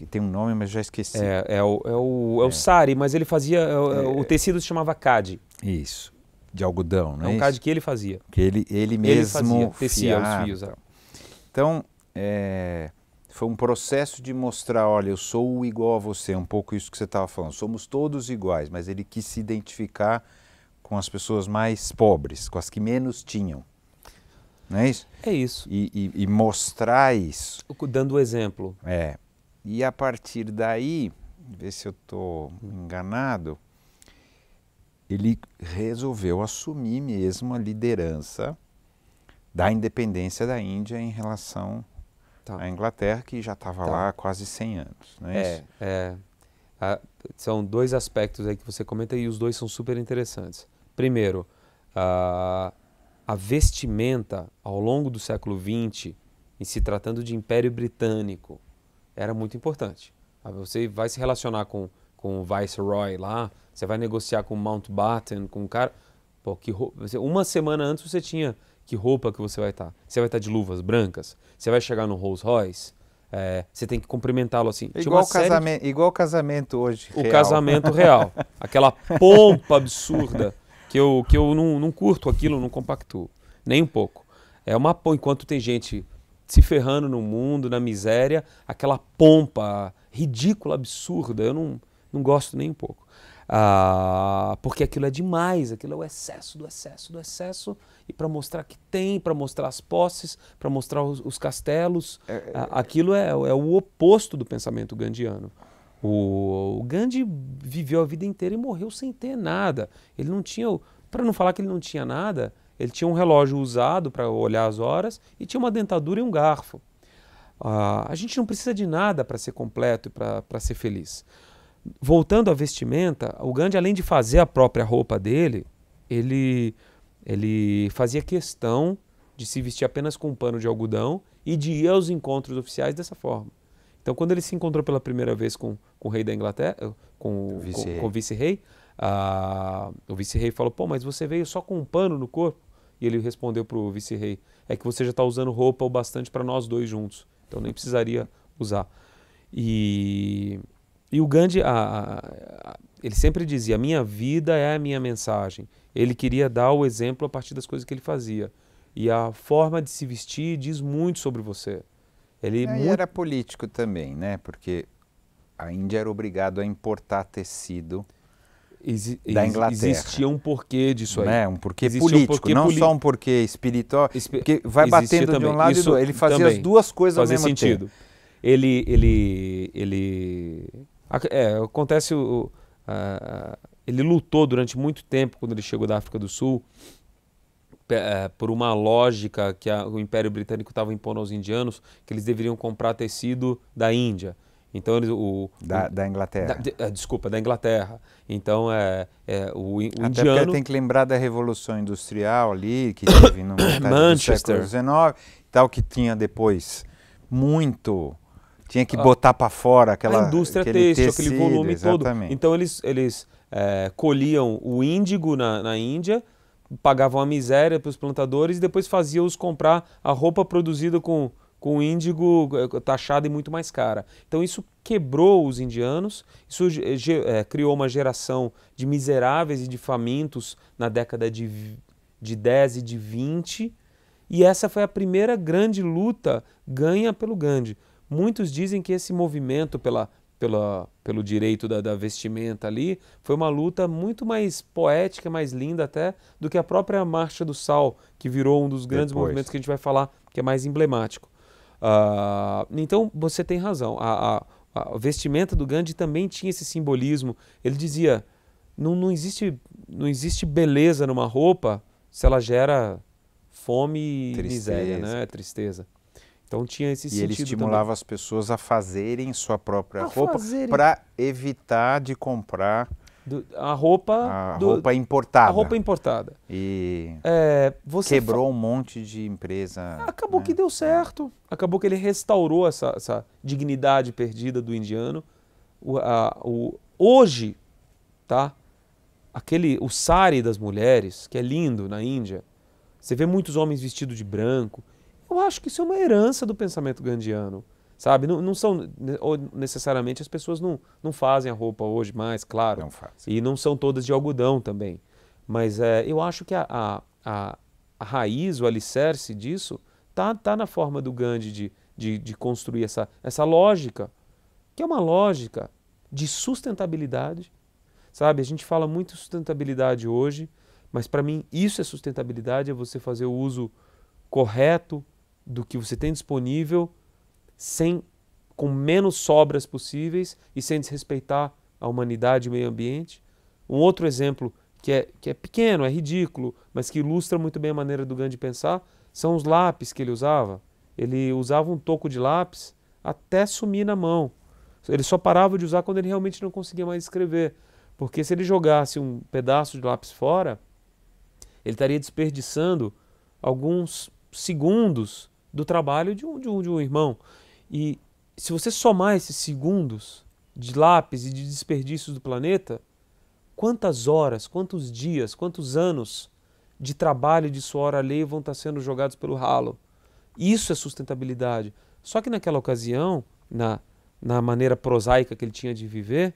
que tem um nome, mas já esqueci. É, é o, é o, é, é. o Sari, mas ele fazia. É, é, é, o tecido se chamava CAD. Isso. De algodão, né? É um CAD que ele fazia. Que ele, ele mesmo. Ele tecia os fios. Então, foi um processo de mostrar: olha, eu sou igual a você, um pouco isso que você estava falando. Somos todos iguais, mas ele quis se identificar com as pessoas mais pobres, com as que menos tinham. Não é isso? É isso. E, e, e mostrar isso. Dando o exemplo. É. E a partir daí, ver se eu estou enganado, ele resolveu assumir mesmo a liderança da independência da Índia em relação tá. à Inglaterra, que já estava tá. lá há quase 100 anos. Não é, é, isso? é. são dois aspectos aí que você comenta e os dois são super interessantes. Primeiro, a, a vestimenta ao longo do século XX, em se tratando de Império Britânico, era muito importante. Tá? Você vai se relacionar com, com o Viceroy lá, você vai negociar com o Mountbatten, com o cara. Pô, que roupa, uma semana antes você tinha que roupa que você vai estar. Tá? Você vai estar tá de luvas brancas, você vai chegar no Rolls Royce, é, você tem que cumprimentá-lo assim. Igual, casamento, de... o casamento hoje. O real. casamento real. Aquela pompa absurda que eu, que eu não, não curto aquilo, não compactuo. Nem um pouco. É uma enquanto tem gente se ferrando no mundo, na miséria, aquela pompa ridícula, absurda. Eu não, não gosto nem um pouco. Ah, porque aquilo é demais, aquilo é o excesso do excesso do excesso. E para mostrar que tem, para mostrar as posses, para mostrar os, os castelos, é, é, é, aquilo é, é o oposto do pensamento gandiano. O, o Gandhi viveu a vida inteira e morreu sem ter nada. Ele não tinha, para não falar que ele não tinha nada, ele tinha um relógio usado para olhar as horas e tinha uma dentadura e um garfo. Ah, a gente não precisa de nada para ser completo e para ser feliz. Voltando à vestimenta, o Gandhi, além de fazer a própria roupa dele, ele, ele fazia questão de se vestir apenas com um pano de algodão e de ir aos encontros oficiais dessa forma. Então, quando ele se encontrou pela primeira vez com, com o rei da Inglaterra, eh, com o vice-rei, ah, o vice-rei falou: pô, mas você veio só com um pano no corpo? E ele respondeu para o vice-rei: É que você já está usando roupa o bastante para nós dois juntos, então nem precisaria usar. E, e o Gandhi, a, a, a, ele sempre dizia: Minha vida é a minha mensagem. Ele queria dar o exemplo a partir das coisas que ele fazia. E a forma de se vestir diz muito sobre você. Ele é, muito... era político também, né? Porque a Índia era obrigada a importar tecido exi da Inglaterra. Existia um porquê disso aí. Né? Um porquê existia político, um porquê não só um porquê espiritual, porque vai batendo também. de um lado Isso e do outro. Ele fazia também. as duas coisas fazia ao mesmo sentido. tempo. Ele, ele, ele... É, acontece o... A, ele lutou durante muito tempo, quando ele chegou da África do Sul, é, por uma lógica que a, o Império Britânico estava impondo aos indianos, que eles deveriam comprar tecido da Índia. Então eles o da, o, da Inglaterra. Da, é, desculpa, da Inglaterra. Então é, é o, o Até indiano. Até tem que lembrar da revolução industrial ali que teve no Manchester século XIX, tal que tinha depois muito tinha que ah, botar para fora aquela a indústria aquele têxtil, tecido, aquele volume exatamente. todo. Então eles eles é, colhiam o índigo na, na Índia, pagavam a miséria para os plantadores e depois faziam-os comprar a roupa produzida com com índigo eh, taxado e muito mais cara. Então isso quebrou os indianos, isso é, criou uma geração de miseráveis e de famintos na década de, de 10 e de 20, e essa foi a primeira grande luta ganha pelo Gandhi. Muitos dizem que esse movimento pela, pela, pelo direito da, da vestimenta ali foi uma luta muito mais poética, mais linda até, do que a própria Marcha do Sal, que virou um dos grandes Depois. movimentos que a gente vai falar, que é mais emblemático. Uh, então você tem razão. A, a, a, vestimenta do Gandhi também tinha esse simbolismo. Ele dizia: não, não, existe, não existe beleza numa roupa se ela gera fome Tristeza. e miséria, né? Tristeza. Então tinha esse e sentido. E ele estimulava também. as pessoas a fazerem sua própria a roupa para evitar de comprar do, a roupa. A do, roupa é importada. A roupa é importada. E. É, quebrou fa... um monte de empresa. Ah, acabou né? que deu certo. Acabou que ele restaurou essa, essa dignidade perdida do indiano. O, a, o, hoje, tá? Aquele, o sari das mulheres, que é lindo na Índia, você vê muitos homens vestidos de branco. Eu acho que isso é uma herança do pensamento gandiano. Sabe? Não, não são né, necessariamente as pessoas não, não fazem a roupa hoje mais, claro. Não fazem. E não são todas de algodão também. Mas é, eu acho que a, a, a, a raiz, o alicerce disso, tá, tá na forma do Gandhi de, de, de construir essa, essa lógica, que é uma lógica de sustentabilidade. Sabe? A gente fala muito sustentabilidade hoje, mas para mim isso é sustentabilidade, é você fazer o uso correto do que você tem disponível sem com menos sobras possíveis e sem desrespeitar a humanidade e o meio ambiente. Um outro exemplo que é, que é pequeno, é ridículo, mas que ilustra muito bem a maneira do Gandhi pensar, são os lápis que ele usava. Ele usava um toco de lápis até sumir na mão. Ele só parava de usar quando ele realmente não conseguia mais escrever. Porque se ele jogasse um pedaço de lápis fora, ele estaria desperdiçando alguns segundos do trabalho de um, de um, de um irmão. E se você somar esses segundos de lápis e de desperdícios do planeta, quantas horas, quantos dias, quantos anos de trabalho e de suor alheio vão estar sendo jogados pelo ralo? Isso é sustentabilidade. Só que naquela ocasião, na, na maneira prosaica que ele tinha de viver,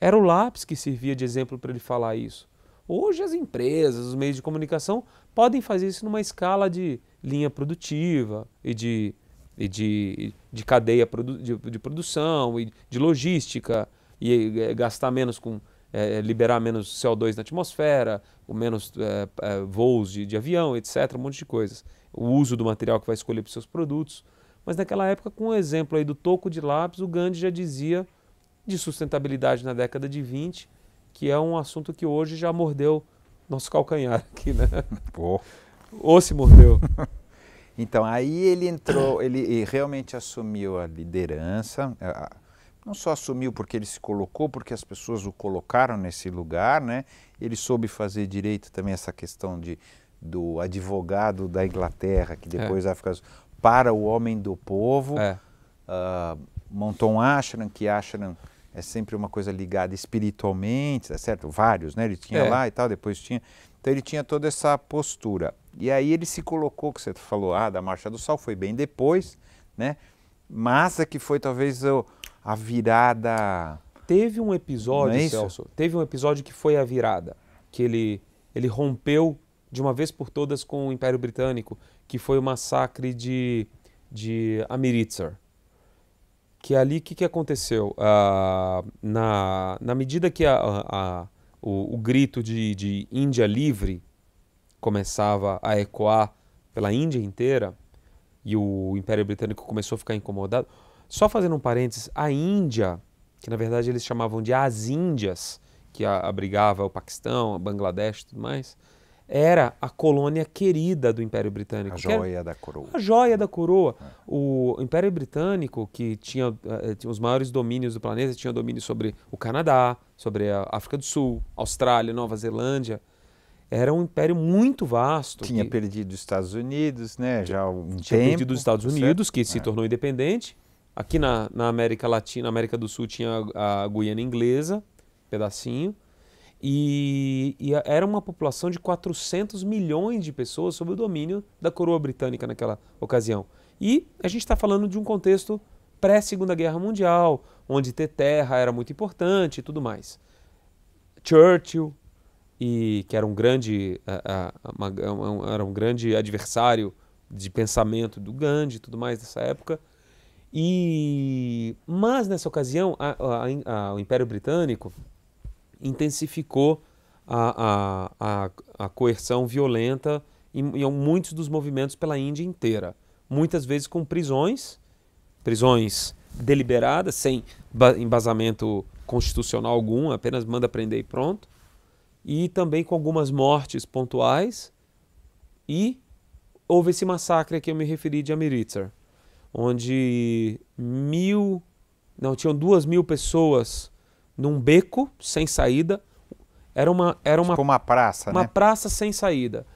era o lápis que servia de exemplo para ele falar isso. Hoje as empresas, os meios de comunicação podem fazer isso numa escala de linha produtiva e de e de, de cadeia de, de produção e de logística e eh, gastar menos com é, liberar menos CO2 na atmosfera, com menos é, voos de, de, avião, etc, um monte de coisas. O uso do material que vai escolher para os seus produtos. Mas naquela época, com o exemplo aí do toco de lápis, o Gandhi já dizia de sustentabilidade na década de 20, que é um assunto que hoje já mordeu nosso calcanhar aqui, né? Pô. Ou se mordeu. Então, aí ele entrou, ele realmente assumiu a liderança, não só assumiu porque ele se colocou, porque as pessoas o colocaram nesse lugar, né? Ele soube fazer direito também essa questão de, do advogado da Inglaterra, que é. depois é. vai para o homem do povo. É. Uh, ah, montou um ashram, que ashram é sempre uma coisa ligada espiritualmente, tá certo? Vários, né? Ele tinha é. lá e tal, depois tinha. Então ele tinha toda essa postura. E aí ele se colocou, que você falou, ah, da Marcha do Sol, foi bem depois, né? Mas é que foi talvez a virada. Teve um episódio, é Celso, teve um episódio que foi a virada, que ele, ele rompeu de uma vez por todas com o Império Britânico, que foi o massacre de, de Amritsar. Que é ali, o que, que aconteceu? Ah, na, na medida que a, a, o, o grito de, de Índia livre começava a ecoar pela Índia inteira e o Império Britânico começou a ficar incomodado. Só fazendo um parênteses, a Índia, que na verdade eles chamavam de as Índias, que abrigava o Paquistão, a Bangladesh e tudo mais, era a colônia querida do Império Britânico. A joia da coroa. A joia da coroa. É. O Império Britânico, que tinha, eh, tinha, os maiores domínios do planeta, tinha domínio sobre o Canadá, sobre a África do Sul, Austrália, Nova Zelândia. Era um império muito vasto. Tinha que... perdido os Estados Unidos, né? Já um tinha tempo, perdido os Estados tá Unidos, certo? que se é. tornou independente. Aqui na, na América Latina, na América do Sul, tinha a, a Guiana Inglesa, um pedacinho. E, e, era uma população de 400 milhões de pessoas sob o domínio da coroa britânica naquela ocasião. E a gente está falando de um contexto pré-Segunda Guerra Mundial, onde ter terra era muito importante e tudo mais. Churchill, e que era um grande, eh, eh, era um grande adversário de pensamento do Gandhi e tudo mais dessa época. E mas nessa ocasião a, a, a, o Império Britânico intensificou a, coerção violenta em, em muitos dos movimentos pela Índia inteira, muitas vezes com prisões prisões deliberadas, sem embasamento constitucional algum, apenas manda prender e pronto. E também com algumas mortes pontuais. E houve esse massacre a que eu me referi de Amritsar, onde mil, não, tinham duas mil pessoas num beco sem saída. Era uma, era uma, tipo uma praça, uma né? praça sem saída.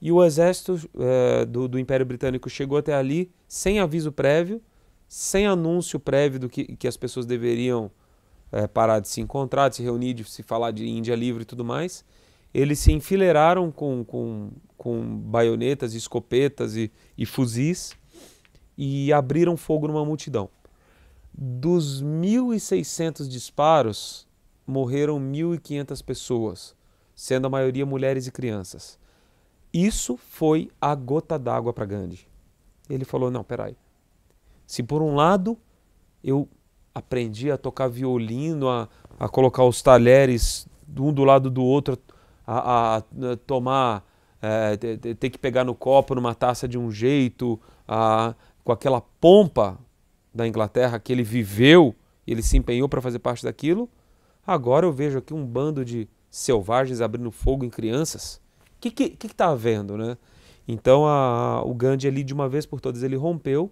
E o exército é, do, do Império Britânico chegou até ali sem aviso prévio sem anúncio prévio do que, que as pessoas deveriam é, parar de se encontrar, de se reunir, de se falar de Índia livre e tudo mais. Eles se enfileiraram com, com, com baionetas, escopetas e, e fuzis e abriram fogo numa multidão. Dos 1.600 disparos, morreram 1.500 pessoas, sendo a maioria mulheres e crianças. Isso foi a gota d'água para Gandhi. Ele falou: não, peraí, se por um lado eu aprendi a tocar violino, a, a colocar os talheres um do lado do outro, a, a, a tomar, é, ter, que pegar no copo, numa taça de um jeito, a, com aquela pompa da Inglaterra que ele viveu, ele se empenhou para fazer parte daquilo. Agora eu vejo aqui um bando de selvagens abrindo fogo em crianças. O que está que, que, que tá havendo, né? Então a, o Gandhi ali de uma vez por todas ele rompeu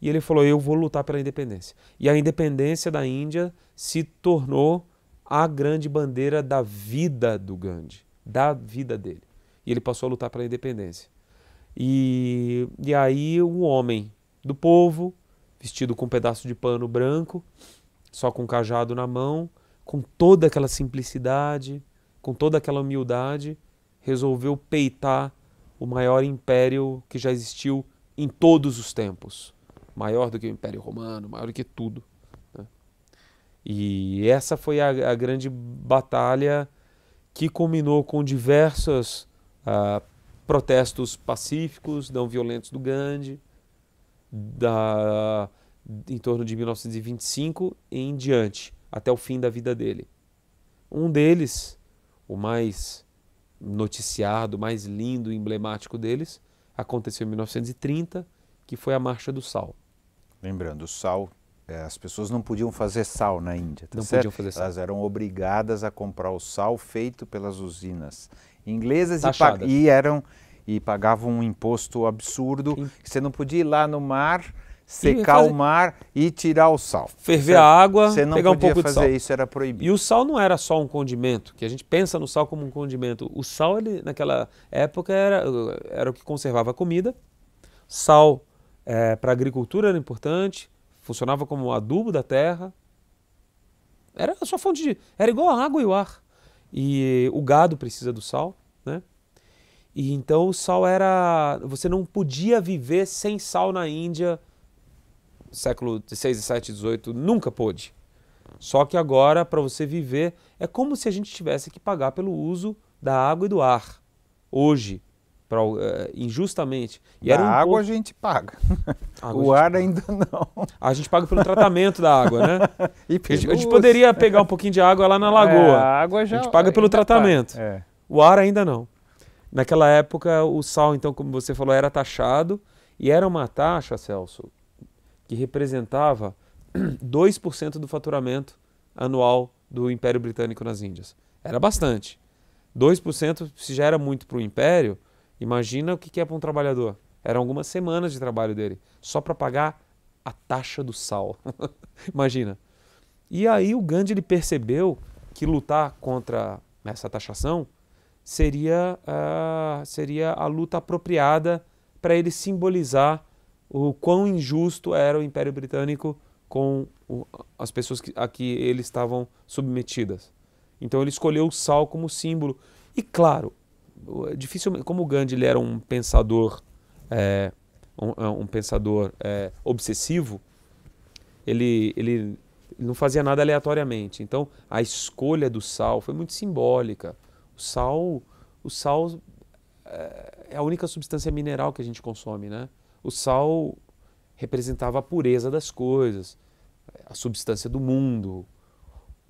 e ele falou: Eu vou lutar pela independência. E a independência da Índia se tornou a grande bandeira da vida do Gandhi, da vida dele. E ele passou a lutar pela independência. E, e aí, um homem do povo, vestido com um pedaço de pano branco, só com um cajado na mão, com toda aquela simplicidade, com toda aquela humildade, resolveu peitar o maior império que já existiu em todos os tempos maior do que o Império Romano, maior do que tudo. Né? E essa foi a, a, grande batalha que culminou com diversos uh, protestos pacíficos, não violentos do Gandhi, da, em torno de 1925 em diante, até o fim da vida dele. Um deles, o mais noticiado, mais lindo, emblemático deles, aconteceu em 1930, que foi a Marcha do Sal. Lembrando, o sal, é, as pessoas não podiam fazer sal na Índia. Tá não certo? podiam fazer sal. Elas eram obrigadas a comprar o sal feito pelas usinas inglesas e, e eram e pagavam um imposto absurdo. Que Você não podia ir lá no mar secar fazer... o mar e tirar o sal. Ferver certo? a água, Você não pegar podia um pouco fazer de sal. isso, era proibido. E o sal não era só um condimento, que a gente pensa no sal como um condimento. O sal, ele, naquela época, era, era o que conservava a comida. Sal é, para a agricultura era importante, funcionava como adubo da terra. Era a sua fonte de. Era igual a água e o ar. E o gado precisa do sal, né? E então o sal era. Você não podia viver sem sal na Índia, século XVI, XVII, XVIII, nunca pôde. Só que agora, para você viver, é como se a gente tivesse que pagar pelo uso da água e do ar. Hoje, pra, uh, injustamente. E a um água pouco... a gente paga. A o ar paga. ainda não. A gente paga pelo tratamento da água, né? e a gente poderia pegar um pouquinho de água lá na lagoa. É, a água já. A gente paga pelo tratamento. Paga. É. O ar ainda não. Naquela época, o sal, então, como você falou, era taxado e era uma taxa, Celso, que representava 2% do faturamento anual do Império Britânico nas Índias. Era bastante. 2% se já era muito para o Império, Imagina o que é para um trabalhador. Eram algumas semanas de trabalho dele, só para pagar a taxa do sal. Imagina. E aí o Gandhi ele percebeu que lutar contra essa taxação seria, uh, seria a luta apropriada para ele simbolizar o quão injusto era o Império Britânico com o, as pessoas que, a que eles estavam submetidas. Então ele escolheu o sal como símbolo. E claro, dificilmente, como o Gandhi ele era um pensador, é, um, é, um, pensador é, obsessivo, ele, ele não fazia nada aleatoriamente. Então a escolha do sal foi muito simbólica. O sal, o sal é, é a única substância mineral que a gente consome, né? O sal representava a pureza das coisas, a substância do mundo.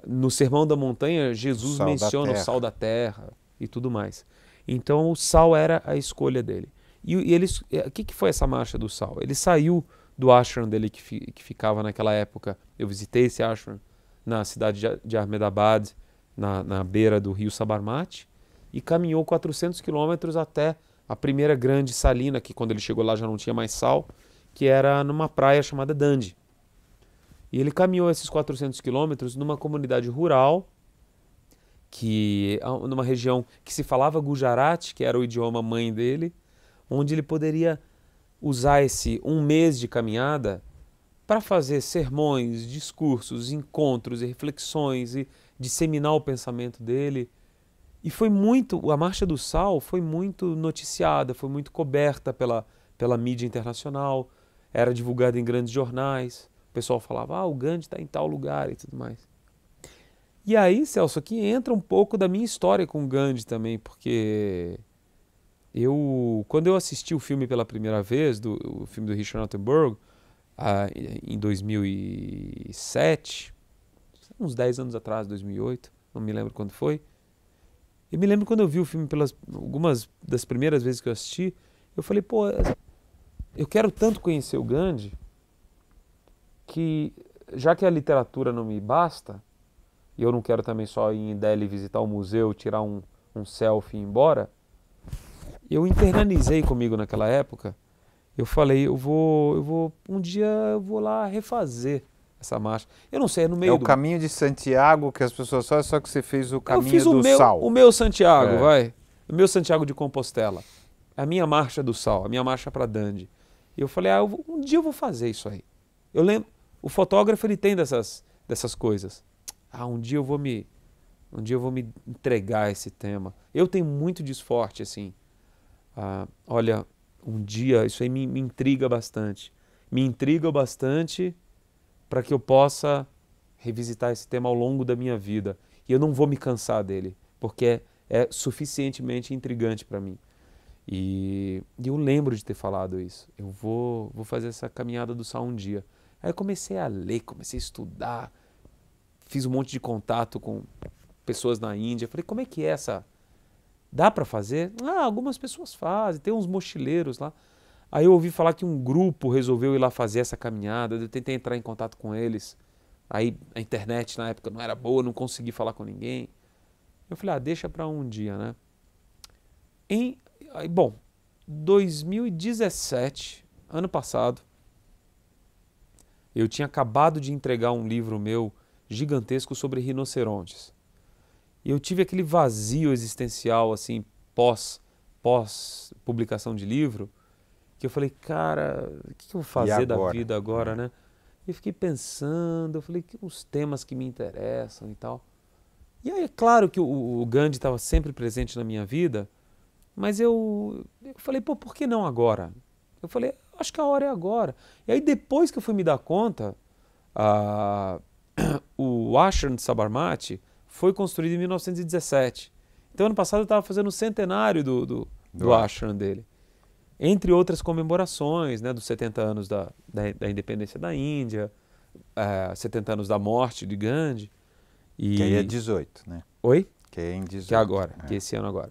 No Sermão da Montanha, Jesus o menciona o sal da terra e tudo mais. Então o sal era a escolha dele. E, e eles, o é, que, que foi essa marcha do sal? Ele saiu do ashram dele que, fi, que ficava naquela época. Eu visitei esse ashram na cidade de, de Ahmedabad, na, na beira do rio Sabarmati, e caminhou 400 quilômetros até a primeira grande salina, que quando ele chegou lá já não tinha mais sal, que era numa praia chamada Dandi. E ele caminhou esses 400 quilômetros numa comunidade rural que numa região que se falava Gujarati, que era o idioma mãe dele, onde ele poderia usar esse um mês de caminhada para fazer sermões, discursos, encontros e reflexões e disseminar o pensamento dele. E foi muito, a Marcha do Sal foi muito noticiada, foi muito coberta pela, pela mídia internacional, era divulgada em grandes jornais. O pessoal falava, ah, o Gandhi está em tal lugar e tudo mais. E aí, Celso, aqui entra um pouco da minha história com Gandhi também, porque eu, quando eu assisti o filme pela primeira vez, do, o filme do Richard Attenborough, ah, em 2007, uns 10 anos atrás, 2008, não me lembro quando foi. Eu me lembro quando eu vi o filme pelas algumas das primeiras vezes que eu assisti, eu falei, pô, eu quero tanto conhecer o Gandhi que já que a literatura não me basta, e eu não quero também só ir em Delhi visitar o um museu, tirar um, um selfie e ir embora, eu internalizei comigo naquela época. Eu falei, eu vou, eu vou, um dia eu vou lá refazer essa marcha. Eu não sei, é no meio. É o do... caminho de Santiago que as pessoas só só que você fez o caminho eu fiz do o meu, sal. O meu Santiago, é. vai. O meu Santiago de Compostela. A minha marcha do sal, a minha marcha para Dande. E eu falei, ah, eu vou, um dia eu vou fazer isso aí. Eu lembro, o fotógrafo ele tem dessas dessas coisas. Ah, um dia eu vou me um dia eu vou me entregar a esse tema. Eu tenho muito disso assim. Ah, olha, um dia, isso aí me, me intriga bastante. Me intriga bastante para que eu possa revisitar esse tema ao longo da minha vida. E eu não vou me cansar dele, porque é, é suficientemente intrigante para mim. E, e, eu lembro de ter falado isso. Eu vou, vou fazer essa caminhada do sal um dia. Aí eu comecei a ler, comecei a estudar, fiz um monte de contato com pessoas na Índia. Falei, como é que é essa? Dá para fazer? Ah, algumas pessoas fazem, tem uns mochileiros lá. Aí eu ouvi falar que um grupo resolveu ir lá fazer essa caminhada, eu tentei entrar em contato com eles. Aí a internet na época não era boa, não consegui falar com ninguém. Eu falei, ah, deixa para um dia, né? Em, aí, bom, 2017, ano passado, eu tinha acabado de entregar um livro meu gigantesco sobre rinocerontes. E eu tive aquele vazio existencial, assim, pós, pós publicação de livro, que eu falei, cara, o que, que eu vou fazer da vida agora, né? E fiquei pensando, eu falei, que os temas que me interessam e tal. E aí é claro que o, o Gandhi estava sempre presente na minha vida, mas eu, eu falei, pô, por que não agora? Eu falei, acho que a hora é agora. E aí depois que eu fui me dar conta, ah, o Ashram de Sabarmati foi construído em 1917. Então, ano passado, eu estava fazendo o centenário do, do, do, Ashram dele. Entre outras comemorações, né, dos 70 anos da, da, da independência da Índia, é, 70 anos da morte de Gandhi. E... Que aí é 18, né? Oi? Que é em 18. Que é agora, é. que é esse ano agora.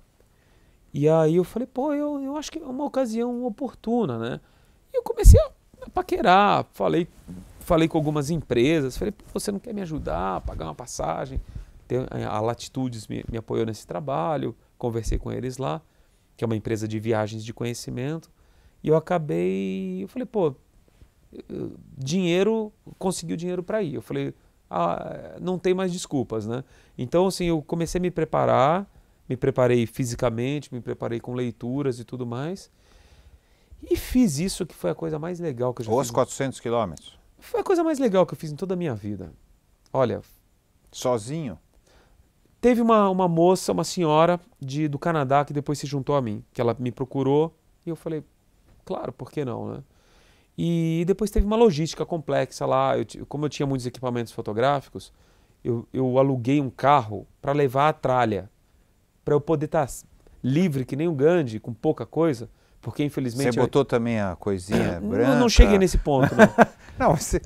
E aí eu falei, pô, eu, eu acho que é uma ocasião oportuna, né? E eu comecei a paquerar, falei falei com algumas empresas, falei, você não quer me ajudar a pagar uma passagem? Eh, a Latitudes me, me apoiou nesse trabalho, conversei com eles lá, que é uma empresa de viagens de conhecimento, e eu acabei, eu falei, pô, dinheiro, consegui o dinheiro para ir. Eu falei, ah, não tem mais desculpas, né? Então, assim, eu comecei a me preparar, me preparei fisicamente, me preparei com leituras e tudo mais, e fiz isso que foi a coisa mais legal que eu já Os fiz. Os 400 quilômetros? Foi a coisa mais legal que eu fiz em toda a minha vida. Olha. Sozinho? Teve uma, uma moça, uma senhora de, do Canadá que depois se juntou a mim, que ela me procurou e eu falei, claro, por que não, né? E depois teve uma logística complexa lá. Eu, como eu tinha muitos equipamentos fotográficos, eu, eu aluguei um carro para levar a tralha, para eu poder estar tá livre que nem o Gandhi, com pouca coisa, porque infelizmente. Você botou eu... também a coisinha branca? Não, não cheguei nesse ponto, não. Não, você...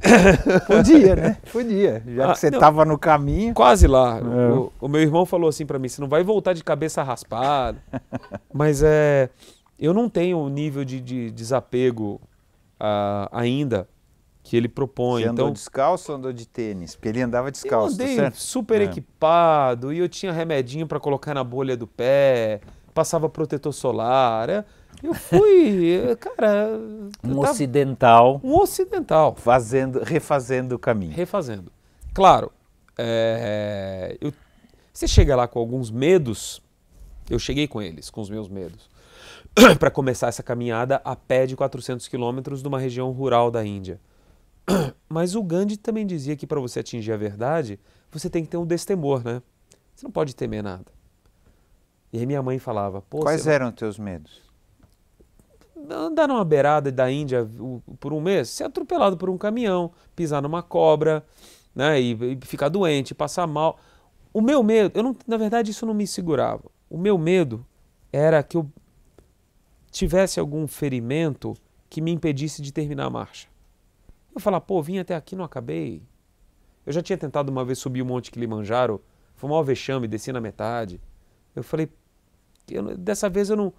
podia, né? Podia, já ah, que você estava no caminho. Quase lá. É. O, o, meu irmão falou assim para mim: você não vai voltar de cabeça raspada. Mas é, eu não tenho o nível de, de desapego uh, ainda que ele propõe. Você andou então, descalço ou andou de tênis? Porque ele andava descalço. Eu tá andei tá super é. equipado e eu tinha remedinho para colocar na bolha do pé, passava protetor solar. Eu fui, cara. Um tava, ocidental. Um ocidental. Fazendo, refazendo o caminho. Refazendo. Claro, é, eu, você chega lá com alguns medos, eu cheguei com eles, com os meus medos, para começar essa caminhada a pé de 400 quilômetros numa região rural da Índia. Mas o Gandhi também dizia que para você atingir a verdade, você tem que ter um destemor, né? Você não pode temer nada. E aí minha mãe falava... Quais eram os teus medos? andar numa beirada da Índia por um mês, ser atropelado por um caminhão, pisar numa cobra, né, e, e ficar doente, passar mal. O meu medo, eu não, na verdade isso não me segurava. O meu medo era que eu tivesse algum ferimento que me impedisse de terminar a marcha. Eu falar, pô, vim até aqui, não acabei. Eu já tinha tentado uma vez subir o Monte Kilimanjaro, foi um vexame, desci na metade. Eu falei, eu, dessa vez eu não,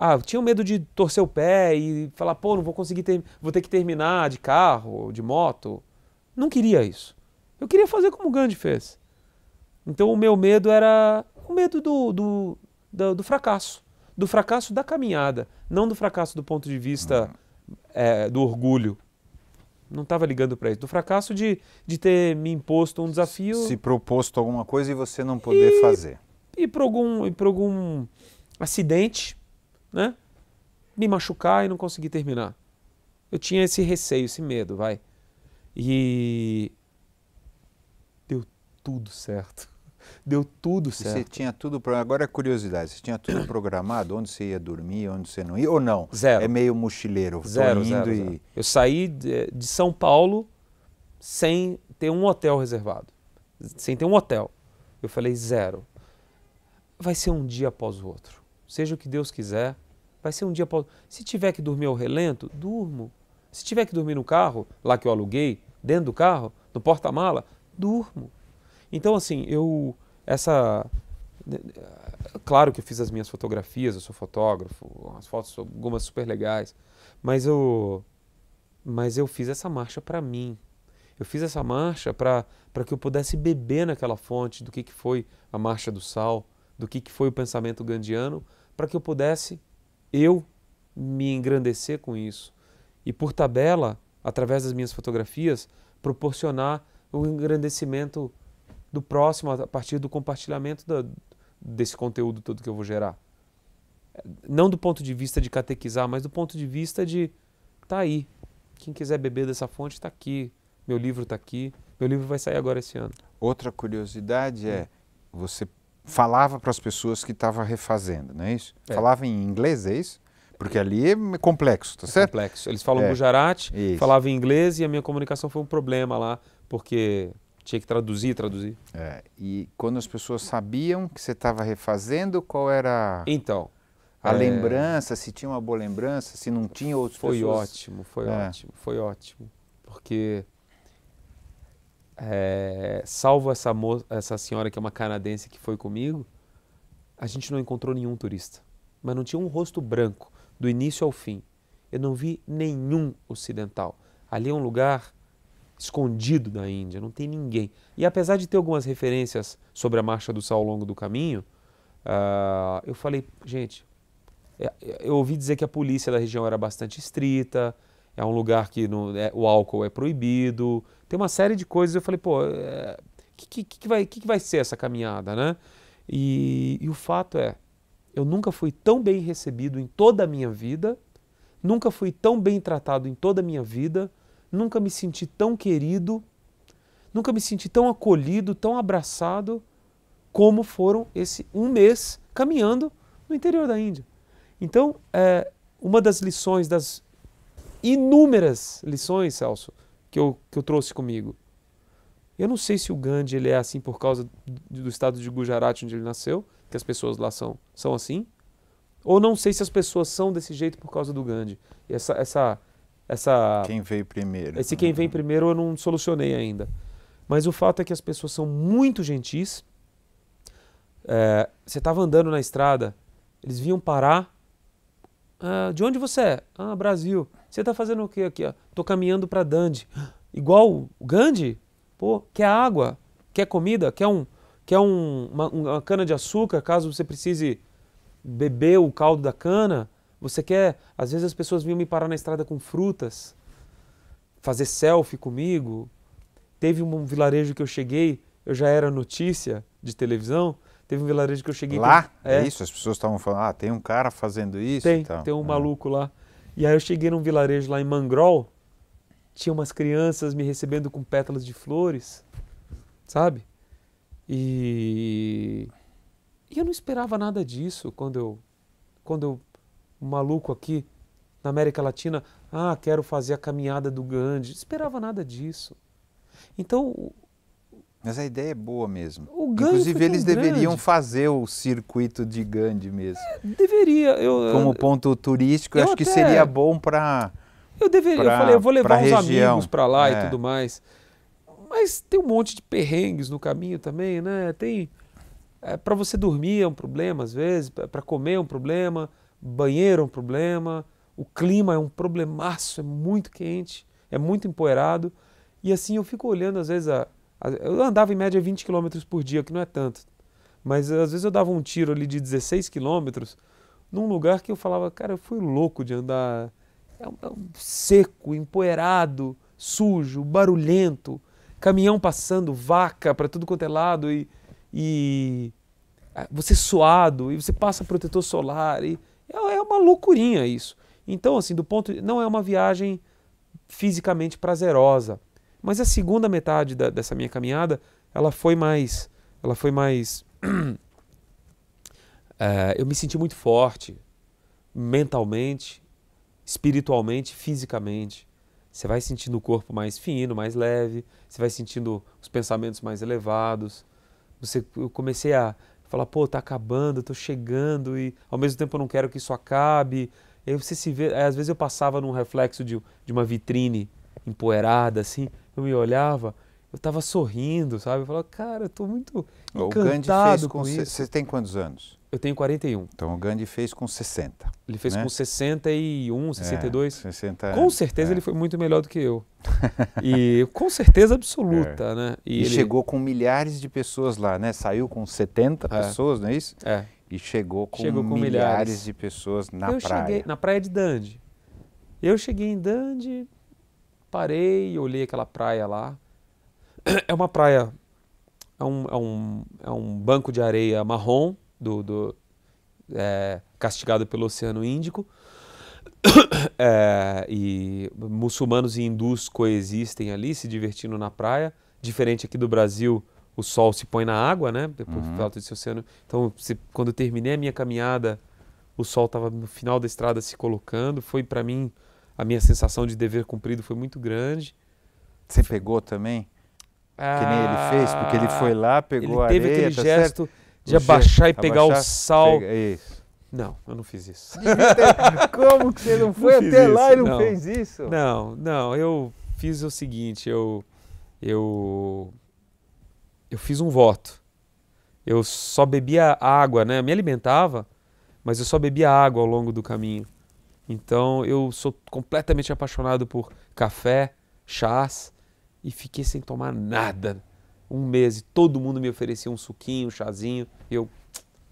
ah, tinha medo de torcer o pé e falar, pô, não vou conseguir ter, vou ter que terminar de carro, de moto. Não queria isso. Eu queria fazer como o Gandhi fez. Então o meu medo era o medo do, do, do, do fracasso. Do fracasso da caminhada, não do fracasso do ponto de vista hum. é, do orgulho. Não estava ligando para isso. Do fracasso de, de ter me imposto um desafio. Se proposto alguma coisa e você não poder e, fazer. E por algum, e por algum acidente né? Me machucar e não conseguir terminar. Eu tinha esse receio, esse medo, vai. E deu tudo certo. Deu tudo certo. você tinha tudo pro... agora é curiosidade. Você tinha tudo programado, onde você ia dormir, onde você não ia ou não? Zero. É meio mochileiro. Zero, zero. E... Eu saí de São Paulo sem ter um hotel reservado, sem ter um hotel. Eu falei zero. Vai ser um dia após o outro seja o que Deus quiser. Vai ser um dia. Se tiver que dormir ao relento, durmo. Se tiver que dormir no carro, lá que eu aluguei, dentro do carro, no porta-mala, durmo. Então, assim, eu. Essa. Né, é claro que eu fiz as minhas fotografias, eu sou fotógrafo, as fotos, algumas super legais. Mas eu. Mas eu fiz essa marcha para mim. Eu fiz essa marcha para que eu pudesse beber naquela fonte do que, que foi a marcha do sal do que, que foi o pensamento gandiano, para que eu pudesse eu me engrandecer com isso. E por tabela, através das minhas fotografias, proporcionar o um engrandecimento do próximo a partir do compartilhamento da, desse conteúdo todo que eu vou gerar. Não do ponto de vista de catequizar, mas do ponto de vista de tá aí. Quem quiser beber dessa fonte está aqui. Meu livro está aqui. Meu livro vai sair agora esse ano. Outra curiosidade é, hum. você falava para as pessoas que estava refazendo, não é isso? É. Falava em inglês, é isso? Porque é. ali é complexo, tá é certo? Complexo. Eles falam é. Gujarati, falava em inglês e a minha comunicação foi um problema lá, porque tinha que traduzir, traduzir. É. E quando as pessoas sabiam que você estava refazendo, qual era Então, a é. lembrança, se tinha uma boa lembrança, se não tinha outros Foi pessoas... ótimo, foi é. ótimo, foi ótimo. Porque é, salvo essa, essa senhora que é uma canadense que foi comigo, a gente não encontrou nenhum turista. Mas não tinha um rosto branco, do início ao fim. Eu não vi nenhum ocidental. Ali é um lugar escondido da Índia, não tem ninguém. E apesar de ter algumas referências sobre a Marcha do Sal ao longo do caminho, uh, eu falei, gente, é, é, eu ouvi dizer que a polícia da região era bastante estrita, é um lugar que não, é, o álcool é proibido, tem uma série de coisas. Eu falei, pô, o eh, é, que, que, que, vai, que, que vai ser essa caminhada, né? E, e o fato é, eu nunca fui tão bem recebido em toda a minha vida, nunca fui tão bem tratado em toda a minha vida, nunca me senti tão querido, nunca me senti tão acolhido, tão abraçado, como foram esse um mês caminhando no interior da Índia. Então, é, uma das lições, das inúmeras lições, Celso, que eu, que eu trouxe comigo. Eu não sei se o Gandhi ele é assim por causa do estado de Gujarat onde ele nasceu, que as pessoas lá são, são assim, ou não sei se as pessoas são desse jeito por causa do Gandhi. essa essa essa quem veio primeiro. Esse quem vem uhum. primeiro eu não solucionei ainda. Mas o fato é que as pessoas são muito gentis. É, você estava andando na estrada, eles vinham parar. Ah, de onde você é? Ah, Brasil. Você está fazendo o que aqui? Estou caminhando para Dandi. Igual o Gandhi? Pô, quer água? Quer comida? Quer, um, quer um, uma, uma cana de açúcar caso você precise beber o caldo da cana? Você quer. Às vezes as pessoas vinham me parar na estrada com frutas, fazer selfie comigo. Teve um vilarejo que eu cheguei, eu já era notícia de televisão. Teve um vilarejo que eu cheguei. Lá? Com, é. é isso? As pessoas estavam falando, ah, tem um cara fazendo isso? Tem, então. tem um ah. maluco lá. E aí eu cheguei num vilarejo lá em Mangrol, tinha umas crianças me recebendo com pétalas de flores, sabe? E, e eu não esperava nada disso quando eu, quando eu, um maluco aqui na América Latina, ah, quero fazer a caminhada do Gandhi, esperava nada disso. Então, mas a ideia é boa mesmo. Inclusive, eles deveriam grande. fazer o circuito de Gandhi mesmo. É, deveria. Eu, Como ponto turístico, eu acho até, que seria bom para. Eu deveria. Pra, eu falei, eu vou levar uns amigos para lá é. e tudo mais. Mas tem um monte de perrengues no caminho também, né? Tem. É, para você dormir é um problema, às vezes, para comer é um problema, banheiro é um problema, o clima é um problemaço, é muito quente, é muito empoeirado. E assim eu fico olhando, às vezes, a eu andava em média 20 km por dia, que não é tanto. Mas às vezes eu dava um tiro ali de 16 km num lugar que eu falava, cara, eu fui louco de andar é um, é um seco, empoeirado, sujo, barulhento, caminhão passando, vaca para tudo quanto é lado e, e ah, você suado e você passa protetor solar e é, é uma loucurinha isso. Então, assim, do ponto de, não é uma viagem fisicamente prazerosa. Mas a segunda metade da, dessa minha caminhada, ela foi mais, ela foi mais, eh, eu me senti muito forte, mentalmente, espiritualmente, fisicamente. Você vai sentindo o corpo mais fino, mais leve, você vai sentindo os pensamentos mais elevados. Você, eu comecei a falar, pô, tá acabando, tô chegando e ao mesmo tempo eu não quero que isso acabe. E aí você se vê, às vezes eu passava num reflexo de, de uma vitrine empoeirada assim, eu me olhava, eu tava sorrindo, sabe? Eu falava, cara, eu tô muito encantado o Gandhi fez com, com isso. Você tem quantos anos? Eu tenho 41. Então o Gandhi fez com 60. Ele fez né? com 61, 62. É, 60 é, com certeza é. ele foi muito melhor do que eu. e com certeza absoluta, é. né? E, e ele... chegou com milhares de pessoas lá, né? Saiu com 70 é. pessoas, não é isso? É. E chegou com, chegou com milhares. milhares. de pessoas na eu praia. Cheguei na praia de Dandi. Eu cheguei em Dandi. Parei e olhei aquela praia lá. É uma praia, é um, é um, é um banco de areia marrom, do, do é, castigado pelo Oceano Índico. É, e muçulmanos e hindus coexistem ali, se divertindo na praia. Diferente aqui do Brasil, o sol se põe na água, né? Depois uhum. alto desse oceano. Então, se, quando terminei a minha caminhada, o sol estava no final da estrada se colocando. Foi para mim a minha sensação de dever cumprido foi muito grande. Você pegou também? Ah, que nem ele fez, porque ele foi lá, ah, pegou a areia, Ele teve aquele tá gesto certo? de abaixar e pegar abaixar, o sal. Pega, é isso. Não, eu não fiz isso. Como que você não foi não até isso, lá e não, não, fez isso? Não, não, eu fiz o seguinte, eu eu eu fiz um voto. Eu só bebia água, né? Me alimentava, mas eu só bebia água ao longo do caminho. Então eu sou completamente apaixonado por café, chás e fiquei sem tomar nada um mês e todo mundo me oferecia um suquinho, um chazinho. E eu,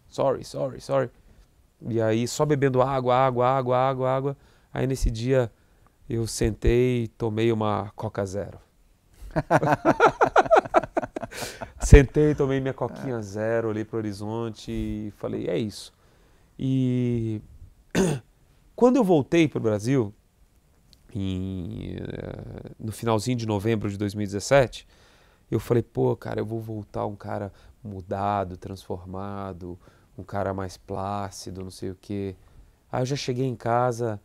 sorry, sorry, sorry. E aí só bebendo água, água, água, água, água. Aí nesse dia eu sentei e tomei uma Coca Zero. sentei, tomei minha coquinha zero, olhei pro horizonte e falei, é isso. E quando eu voltei para o Brasil, em, eh, no finalzinho de novembro de 2017, eu falei, pô, cara, eu vou voltar um cara mudado, transformado, um cara mais plácido, não sei o quê. Aí eu já cheguei em casa,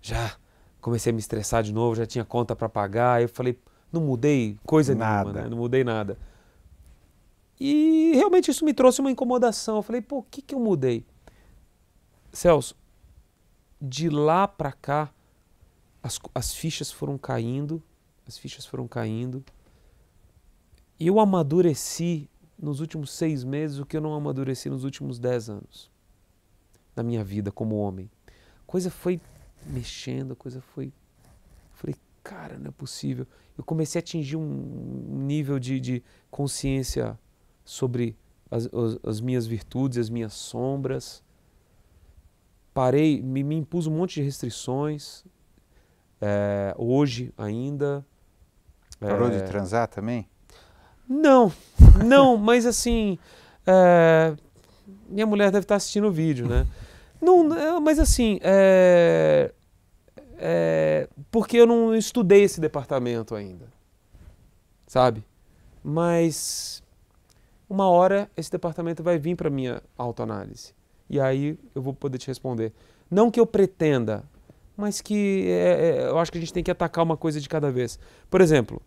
já comecei a me estressar de novo, já tinha conta para pagar. Eu falei, não mudei coisa nada. nenhuma, né? não mudei nada. E realmente isso me trouxe uma incomodação. Eu falei, pô, o que, que eu mudei? Celso, de lá para cá, as, as fichas foram caindo, as fichas foram caindo. eu amadureci nos últimos seis meses o que eu não amadureci nos últimos dez anos da minha vida como homem. A coisa foi mexendo, a coisa foi. falei, cara, não é possível. Eu comecei a atingir um nível de, de consciência sobre as, as, as minhas virtudes, as minhas sombras parei, me, me impus um monte de restrições, é, hoje ainda. Parou é... de transar também? Não, não, mas assim, é... minha mulher deve estar assistindo o vídeo, né? não, é, mas assim, é, é, porque eu não estudei esse departamento ainda, sabe? Mas uma hora esse departamento vai vir para minha autoanálise e aí eu vou poder te responder. Não que eu pretenda, mas que é, é, eu acho que a gente tem que atacar uma coisa de cada vez. Por exemplo,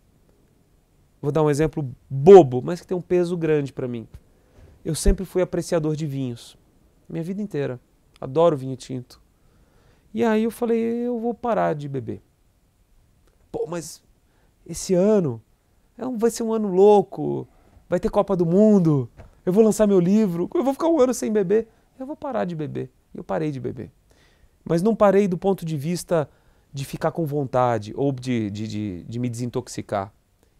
vou dar um exemplo bobo, mas que tem um peso grande para mim. Eu sempre fui apreciador de vinhos, minha vida inteira. Adoro vinho tinto. E aí eu falei, eu vou parar de beber. Pô, mas esse ano é um, vai ser um ano louco, vai ter Copa do Mundo, eu vou lançar meu livro, eu vou ficar um ano sem beber eu vou parar de beber. E eu parei de beber. Mas não parei do ponto de vista de ficar com vontade ou de, de, de, de me desintoxicar.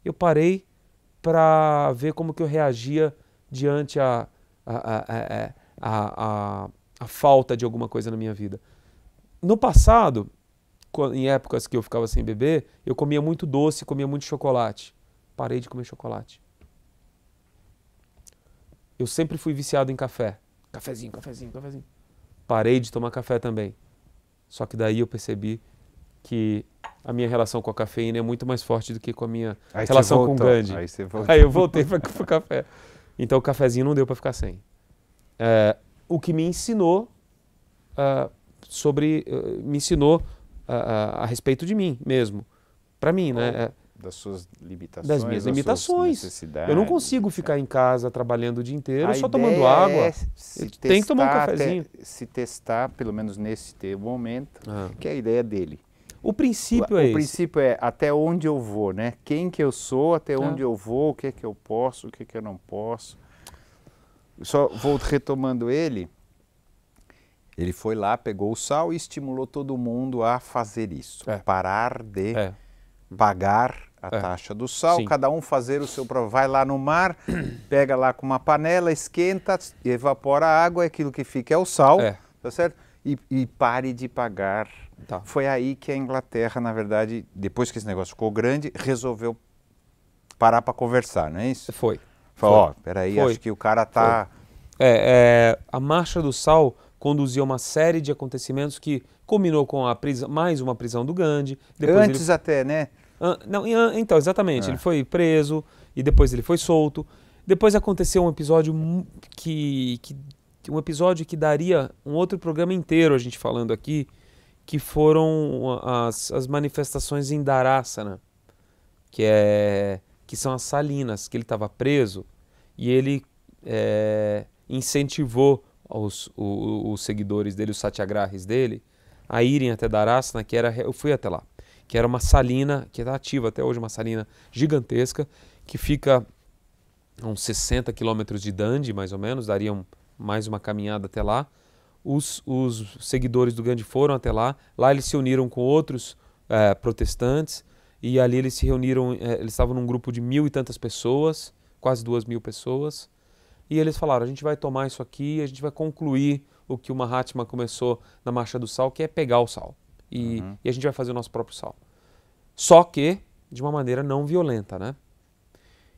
Eu parei para ver como que eu reagia diante a, é, a, a, a, falta de alguma coisa na minha vida. No passado, em épocas que eu ficava sem beber, eu comia muito doce, comia muito chocolate. Parei de comer chocolate. Eu sempre fui viciado em café. Cafezinho, cafezinho, cafezinho. Parei de tomar café também. Só que daí eu percebi que a minha relação com a cafeína é muito mais forte do que com a minha Aí relação com o Gandhi. Aí, Aí eu voltei para o café. Então o cafezinho não deu para ficar sem. É, o que me ensinou uh, sobre. Uh, me ensinou uh, a respeito de mim mesmo. Para mim, né? das suas limitações. Das minhas das limitações. Eu não consigo ficar em casa trabalhando o dia inteiro a só tomando é água. É tem que tomar um cafezinho. Se testar, pelo menos nesse momento, ah. que é a ideia dele. O princípio o, é O esse. princípio é até onde eu vou, né? Quem que eu sou, até ah. onde eu vou, o que é que eu posso, o que é que eu não posso. Só vou retomando ele. Ele foi lá, pegou o sal e estimulou todo mundo a fazer isso. É. Parar de é. pagar a é. taxa do sal, Sim. cada um fazer o seu próprio. Vai lá no mar, pega lá com uma panela, esquenta, evapora a água, aquilo que fica é o sal, é. tá certo? E, e, pare de pagar. Tá. Foi aí que a Inglaterra, na verdade, depois que esse negócio ficou grande, resolveu parar para conversar, não é isso? Foi. Falou, ó, oh, peraí, Foi. acho que o cara tá... É, é, a Marcha do Sal conduziu uma série de acontecimentos que culminou com a prisa, mais uma prisão do Gandhi. Antes ele... até, né? Não, então, exatamente. É. Ele foi preso e depois ele foi solto. Depois aconteceu um episódio que, que, um episódio que daria um outro programa inteiro a gente falando aqui, que foram as, as manifestações em Darassana, né? que é que são as salinas que ele estava preso e ele é, incentivou os, os, os seguidores dele, os satyagrahis dele, a irem até Darassana, né? que era eu fui até lá que era uma salina, que está ativa até hoje, uma salina gigantesca, que fica a uns 60 quilômetros de Dandi, mais ou menos, dariam mais uma caminhada até lá. Os, os seguidores do Gandhi foram até lá, lá eles se uniram com outros é, protestantes, e ali eles se reuniram, é, eles estavam num grupo de mil e tantas pessoas, quase duas mil pessoas, e eles falaram, a gente vai tomar isso aqui, a gente vai concluir o que o Mahatma começou na Marcha do Sal, que é pegar o sal. E, uhum. e a gente vai fazer o nosso próprio sal. Só que de uma maneira não violenta, né?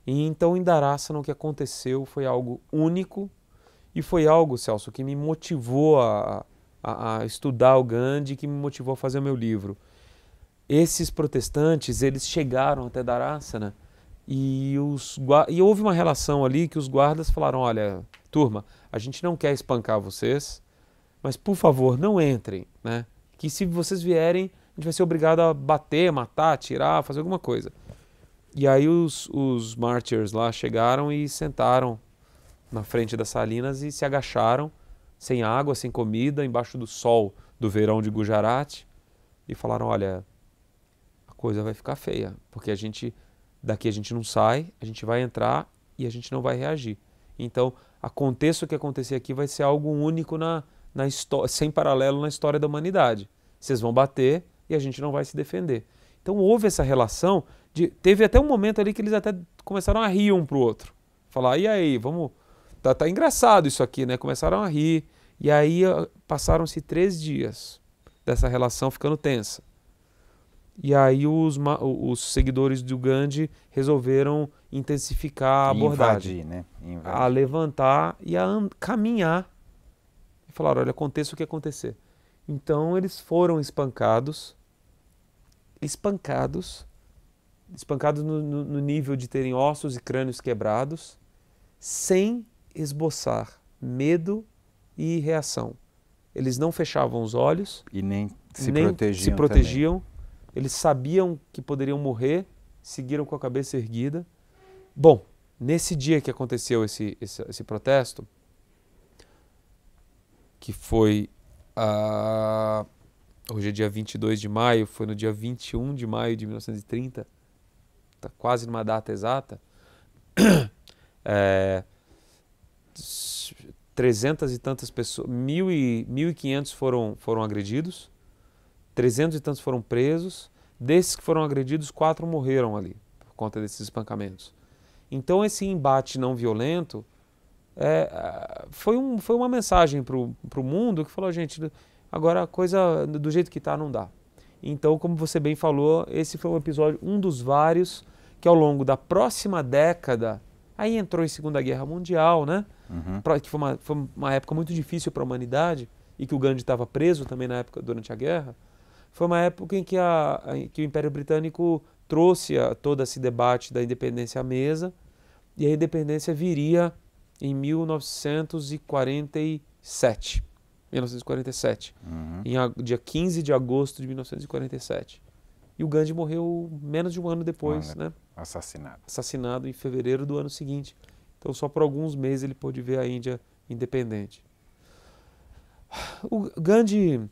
E então em Darassa o que aconteceu foi algo único e foi algo, Celso, que me motivou a, a, a estudar o Gandhi, que me motivou a fazer o meu livro. Esses protestantes, eles chegaram até Darassa, né? e, os, e houve uma relação ali que os guardas falaram, olha, turma, a gente não quer espancar vocês, mas por favor, não entrem, né? que se vocês vierem, a gente vai ser obrigado a bater, matar, tirar, fazer alguma coisa. E aí os, os martyrs lá chegaram e sentaram na frente das salinas e se agacharam, sem água, sem comida, embaixo do sol do verão de Gujarat, e falaram: olha, a coisa vai ficar feia, porque a gente daqui a gente não sai, a gente vai entrar e a gente não vai reagir. Então, aconteça o que acontecer aqui, vai ser algo único na na sem paralelo na história da humanidade. Vocês vão bater e a gente não vai se defender. Então houve essa relação de, teve até um momento ali que eles até começaram a rir um pro outro. Falar, e aí, vamos. Tá, tá engraçado isso aqui, né? Começaram a rir. E aí ah, passaram-se três dias dessa relação ficando tensa. E aí os, os seguidores do Gandhi resolveram intensificar a abordagem. Invadir, né? Invadir. A levantar e a caminhar e falaram: olha, aconteça o que acontecer. Então eles foram espancados, espancados, espancados no, no, nível de terem ossos e crânios quebrados, sem esboçar medo e reação. Eles não fechavam os olhos e nem se nem protegiam. Se protegiam. Eles sabiam que poderiam morrer, seguiram com a cabeça erguida. Bom, nesse dia que aconteceu esse, esse, esse protesto, que foi a. Hoje é dia 22 de maio, foi no dia 21 de maio de 1930, tá quase numa data exata. É, 300 e tantas pessoas, 1.500 foram, foram agredidos, 300 e tantos foram presos. Desses que foram agredidos, quatro morreram ali, por conta desses espancamentos. Então, esse embate não violento é, foi, um, foi uma mensagem para o mundo que falou, gente, agora a coisa do jeito que está não dá. Então, como você bem falou, esse foi um episódio, um dos vários, que ao longo da próxima década, aí entrou em Segunda Guerra Mundial, né? Uhum. que foi uma, foi uma época muito difícil para a humanidade e que o Gandhi estava preso também na época durante a guerra. Foi uma época em que, a, que o Império Britânico trouxe a, todo esse debate da independência à mesa e a independência viria em 1947. 1947. Uhum. Em dia 15 de agosto de 1947. E o Gandhi morreu menos de um ano depois, um ano né? Assassinado. Assassinado em fevereiro do ano seguinte. Então só por alguns meses ele pôde ver a Índia independente. O Gandhi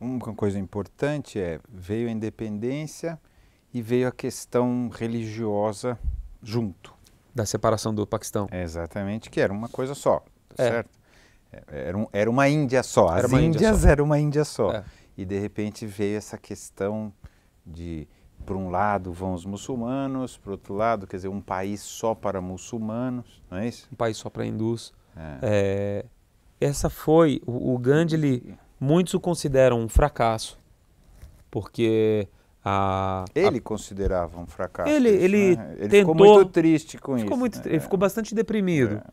uma coisa importante é veio a independência e veio a questão religiosa junto da separação do Paquistão. Exatamente, que era uma coisa só, tá é. certo? É, era, um, era, uma Índia só. As Índias Índia só. era uma Índia só. É. E de repente veio essa questão de, por um lado vão os muçulmanos, por outro lado, quer dizer, um país só para muçulmanos, não é isso? Um país só para hindus. É. é essa foi, o, o Gandhi, ele, muitos o consideram um fracasso, porque a, ele a... considerava um fracasso. Ele, isso, ele, né? ele tentou, ficou muito triste com ficou isso. Muito, né? Ele ficou é. bastante deprimido. É.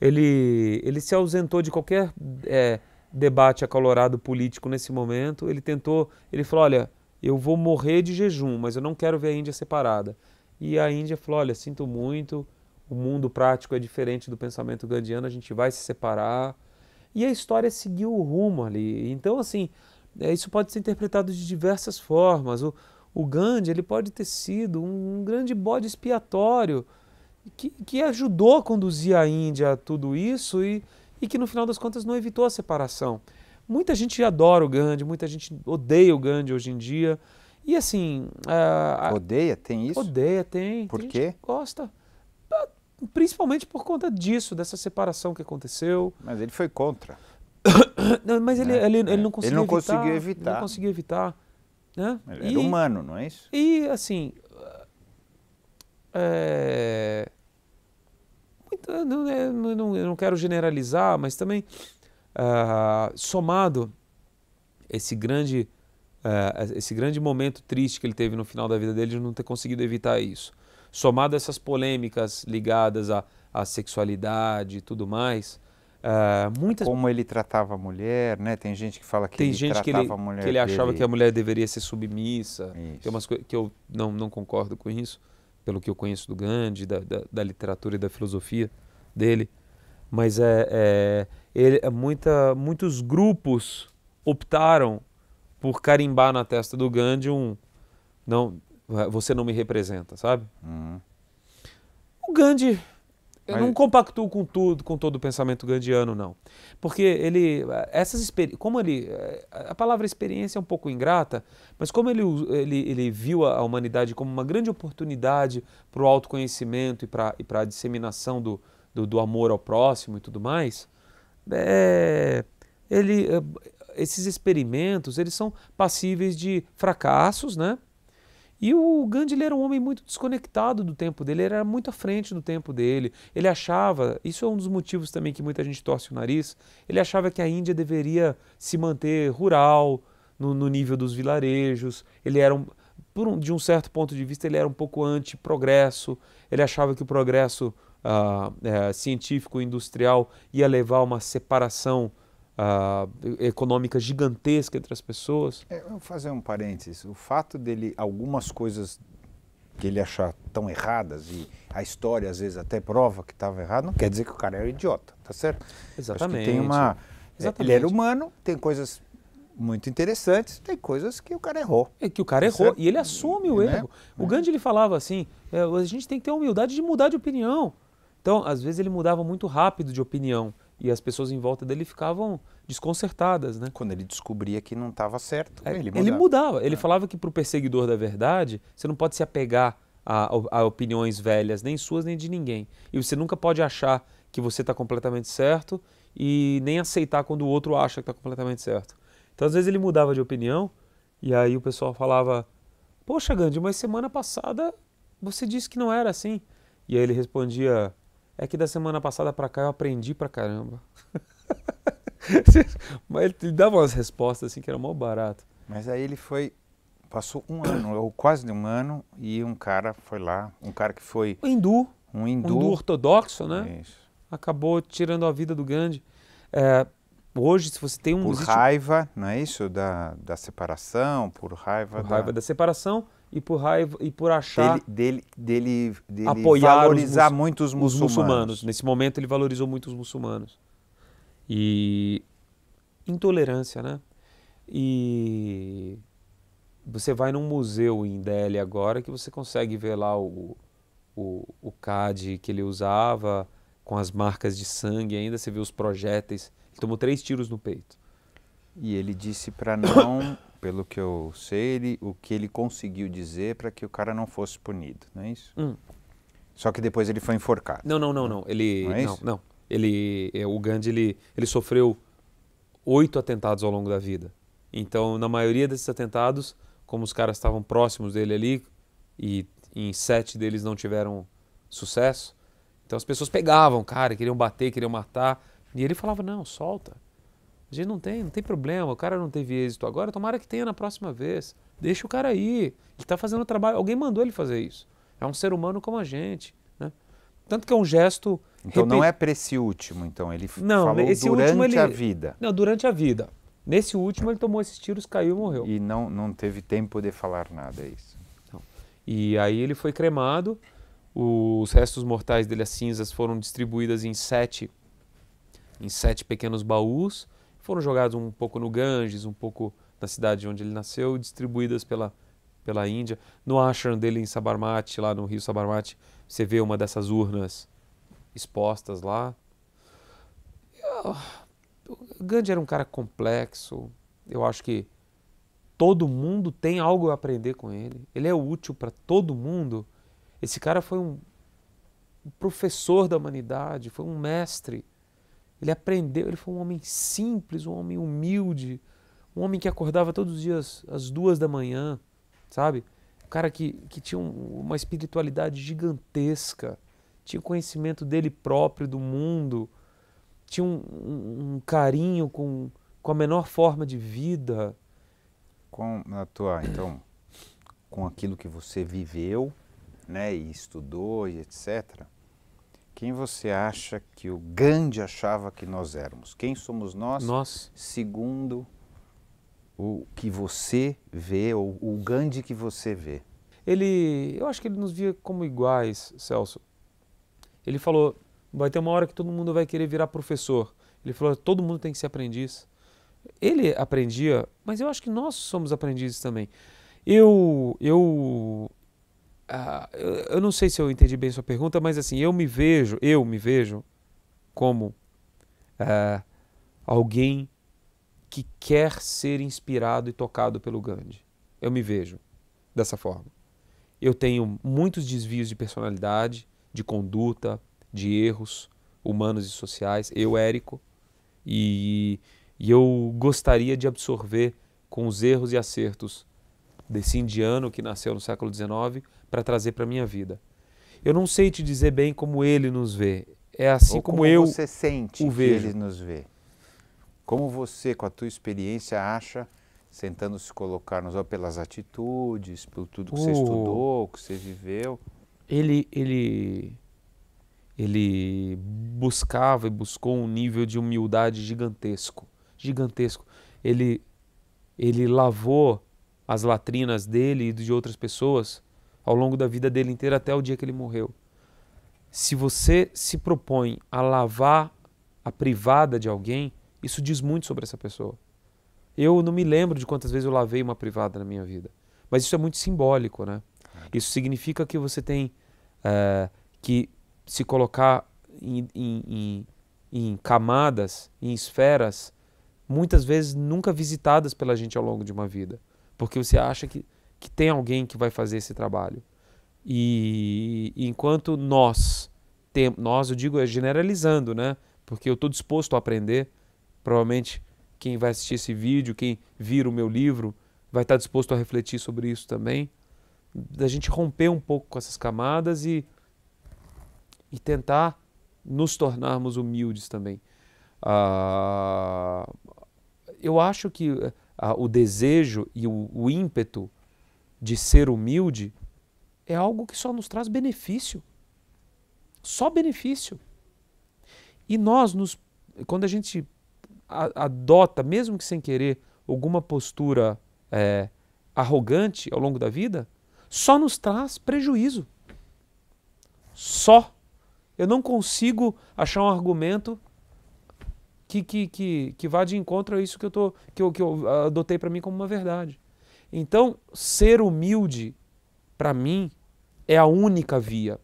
Ele, ele se ausentou de qualquer é, debate acalorado político nesse momento. Ele tentou, ele falou: olha, eu vou morrer de jejum, mas eu não quero ver a Índia separada. E a Índia falou: olha, sinto muito, o mundo prático é diferente do pensamento gandhiano, a gente vai se separar. E a história seguiu o rumo ali. Então, assim, é, isso pode ser interpretado de diversas formas. O, o Gandhi ele pode ter sido um, um grande bode expiatório que, que ajudou a conduzir a Índia a tudo isso e, e que no final das contas não evitou a separação. Muita gente adora o Gandhi, muita gente odeia o Gandhi hoje em dia. E assim. odeia? Tem isso? Odeia, tem. Por tem quê? Gosta. Ah, principalmente por conta disso, dessa separação que aconteceu. Mas ele foi contra. Não, mas ele, né? ele, ele, é. não conseguiu ele não evitar. Conseguiu evitar. Não conseguiu evitar. Né? Ele e, era humano, não é isso? E assim. É, muito, não, eu não, não quero generalizar, mas também uh, somado esse grande uh, esse grande momento triste que ele teve no final da vida dele de não ter conseguido evitar isso, somado essas polêmicas ligadas à, à sexualidade e tudo mais, Uh, muitas... Como ele tratava a mulher, né? Tem gente que fala que Tem ele gente que ele, a mulher que ele achava dele. que a mulher deveria ser submissa. Isso. Tem umas coisas que eu não, não concordo com isso, pelo que eu conheço do Gandhi, da, da, da literatura e da filosofia dele. Mas é, é, ele, é muita, muitos grupos optaram por carimbar na testa do Gandhi um não, você não me representa, sabe? Uhum. O Gandhi eu Mas... não compactuo com tudo, com todo o pensamento gandiano, não. Porque ele, essas experiências, como ele, eh, a palavra experiência é um pouco ingrata, mas como ele, ele, ele viu a humanidade como uma grande oportunidade para o autoconhecimento e para e a disseminação do, do, do, amor ao próximo e tudo mais, é, ele, eh, esses experimentos, eles são passíveis de fracassos, né? E o Gandhi ele era um homem muito desconectado do tempo dele, ele era muito à frente do tempo dele. Ele achava, isso é um dos motivos também que muita gente torce o nariz, ele achava que a Índia deveria se manter rural, no, no nível dos vilarejos. Ele era, um, um, de um certo ponto de vista, ele era um pouco anti-progresso. Ele achava que o progresso uh, é, científico e industrial ia levar a uma separação uh, econômica gigantesca entre as pessoas. É, vou fazer um parênteses. O fato dele, algumas coisas que ele achar tão erradas e a história às vezes até prova que estava errado, não quer dizer que o cara era idiota, tá certo? Exatamente. Acho que tem uma, Exatamente. Ele era humano, tem coisas muito interessantes, tem coisas que o cara errou. É que o cara tá errou certo? e ele assume o né? erro. O Gandhi ele falava assim: é, a gente tem que ter a humildade de mudar de opinião. Então, às vezes ele mudava muito rápido de opinião. E as pessoas em volta dele ficavam desconcertadas, né? Quando ele descobria que não estava certo, é, ele mudava. Ele mudava. É. Ele falava que para o perseguidor da verdade, você não pode se apegar a, a, opiniões velhas, nem suas nem de ninguém. E você nunca pode achar que você está completamente certo e nem aceitar quando o outro acha que está completamente certo. Então, às vezes, ele mudava de opinião e aí o pessoal falava: Poxa, Gandhi, mas semana passada você disse que não era assim. E aí ele respondia: é que da semana passada para cá eu aprendi pra caramba. Mas ele dava umas respostas assim que era mó barato. Mas aí ele foi passou um ano, ou quase um ano, e um cara foi lá, um cara que foi um hindu, um hindu, um hindu ortodoxo, né? Isso. Acabou tirando a vida do Gandhi. É, hoje, se você tem um por existe... raiva, não é isso da, da separação, por raiva por da... raiva da separação e por raiva e por achar dele, dele, dele, dele valorizar os muito os muçulmanos. os muçulmanos. Nesse momento ele valorizou muito os muçulmanos. E intolerância, né? E você vai num museu em Delhi agora que você consegue ver lá o, o, o CAD que ele usava com as marcas de sangue ainda, você vê os projéteis. Ele tomou três tiros no peito. E ele disse para não pelo que eu sei, ele, o que ele conseguiu dizer para que o cara não fosse punido, não é isso? Hum. Só que depois ele foi enforcado. Não, não, não, não. Ele não, é não, não. Ele, é, o Gandhi, ele, ele sofreu oito atentados ao longo da vida. Então, na maioria desses atentados, como os caras estavam próximos dele ali e em sete deles não tiveram sucesso, então as pessoas pegavam, cara, queriam bater, queriam matar, e ele falava não, solta a gente não tem, não tem problema, o cara não teve êxito agora, tomara que tenha na próxima vez. Deixa o cara aí. Ele está fazendo o trabalho, alguém mandou ele fazer isso. É um ser humano como a gente. Né? Tanto que é um gesto. Então repet... não é para esse último, então. Ele não, falou durante último, ele... a vida. Não, durante a vida. Nesse último ele tomou esses tiros, caiu e morreu. E não, não teve tempo de falar nada, é isso. Não. E aí ele foi cremado, os restos mortais dele, as cinzas, foram distribuídas em sete, em sete pequenos baús foram jogadas um pouco no Ganges, um pouco na cidade onde ele nasceu, distribuídas pela, pela Índia. No ashram dele em Sabarmati, lá no rio Sabarmati, você vê uma dessas urnas expostas lá. Eu, ah, Gandhi era um cara complexo. Eu acho que todo mundo tem algo a aprender com ele. Ele é útil para todo mundo. Esse cara foi um professor da humanidade, foi um mestre. Ele aprendeu, ele foi um homem simples, um homem humilde, um homem que acordava todos os dias às duas da manhã, sabe? Um cara que, que tinha uma espiritualidade gigantesca, tinha conhecimento dele próprio, do mundo, tinha um, um, um carinho com, com a menor forma de vida. Com a tua, então, com aquilo que você viveu, né, e estudou e etc., quem você acha que o Gandhi achava que nós éramos? Quem somos nós? Nós. Segundo o que você vê, ou o Gandhi que você vê. Ele, eu acho que ele nos via como iguais, Celso. Ele falou, vai ter uma hora que todo mundo vai querer virar professor. Ele falou, todo mundo tem que ser aprendiz. Ele aprendia, mas eu acho que nós somos aprendizes também. Eu, eu ah, eu, não sei se eu entendi bem sua pergunta, mas assim, eu me vejo, eu me vejo como ah, alguém que quer ser inspirado e tocado pelo Gandhi. Eu me vejo dessa forma. Eu tenho muitos desvios de personalidade, de conduta, de erros humanos e sociais, eu, Érico, e, e eu gostaria de absorver com os erros e acertos desse indiano que nasceu no século XIX, para trazer para a minha vida. Eu não sei te dizer bem como ele nos vê. É assim Ou como, como eu você sente o vejo. que ele nos vê. Como você, com a tua experiência, acha, sentando se colocar nos pelas atitudes, por tudo que oh. você estudou, que você viveu. Ele, ele, ele buscava e buscou um nível de humildade gigantesco, gigantesco. Ele, ele lavou as latrinas dele e de outras pessoas ao longo da vida dele inteira até o dia que ele morreu. Se você se propõe a lavar a privada de alguém, isso diz muito sobre essa pessoa. Eu não me lembro de quantas vezes eu lavei uma privada na minha vida, mas isso é muito simbólico, né? É. Isso significa que você tem é, que se colocar em, em, em, em camadas, em esferas, muitas vezes nunca visitadas pela gente ao longo de uma vida. Porque você acha que, que tem alguém que vai fazer esse trabalho. E, enquanto nós, tem, nós, eu digo é generalizando, né? Porque eu estou disposto a aprender. Provavelmente quem vai assistir esse vídeo, quem vira o meu livro, vai estar tá disposto a refletir sobre isso também. Da gente romper um pouco com essas camadas e, e tentar nos tornarmos humildes também. Uh, eu acho que eh, ah, o desejo e o, o ímpeto de ser humilde é algo que só nos traz benefício. Só benefício. E nós, nos, quando a gente adota, mesmo que sem querer, alguma postura é, arrogante ao longo da vida, só nos traz prejuízo. Só. Eu não consigo achar um argumento que, que, que, que vá de encontro a isso que eu, tô, que eu, que eu adotei para mim como uma verdade. Então, ser humilde, para mim, é a única via.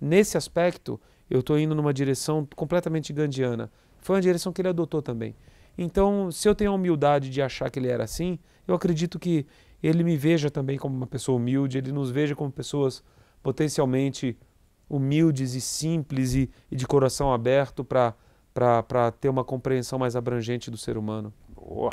Nesse aspecto, eu estou indo numa direção completamente gandiana. Foi uma direção que ele adotou também. Então, se eu tenho a humildade de achar que ele era assim, eu acredito que ele me veja também como uma pessoa humilde, ele nos veja como pessoas potencialmente humildes e simples e, e de coração aberto para para ter uma compreensão mais abrangente do ser humano. Boa.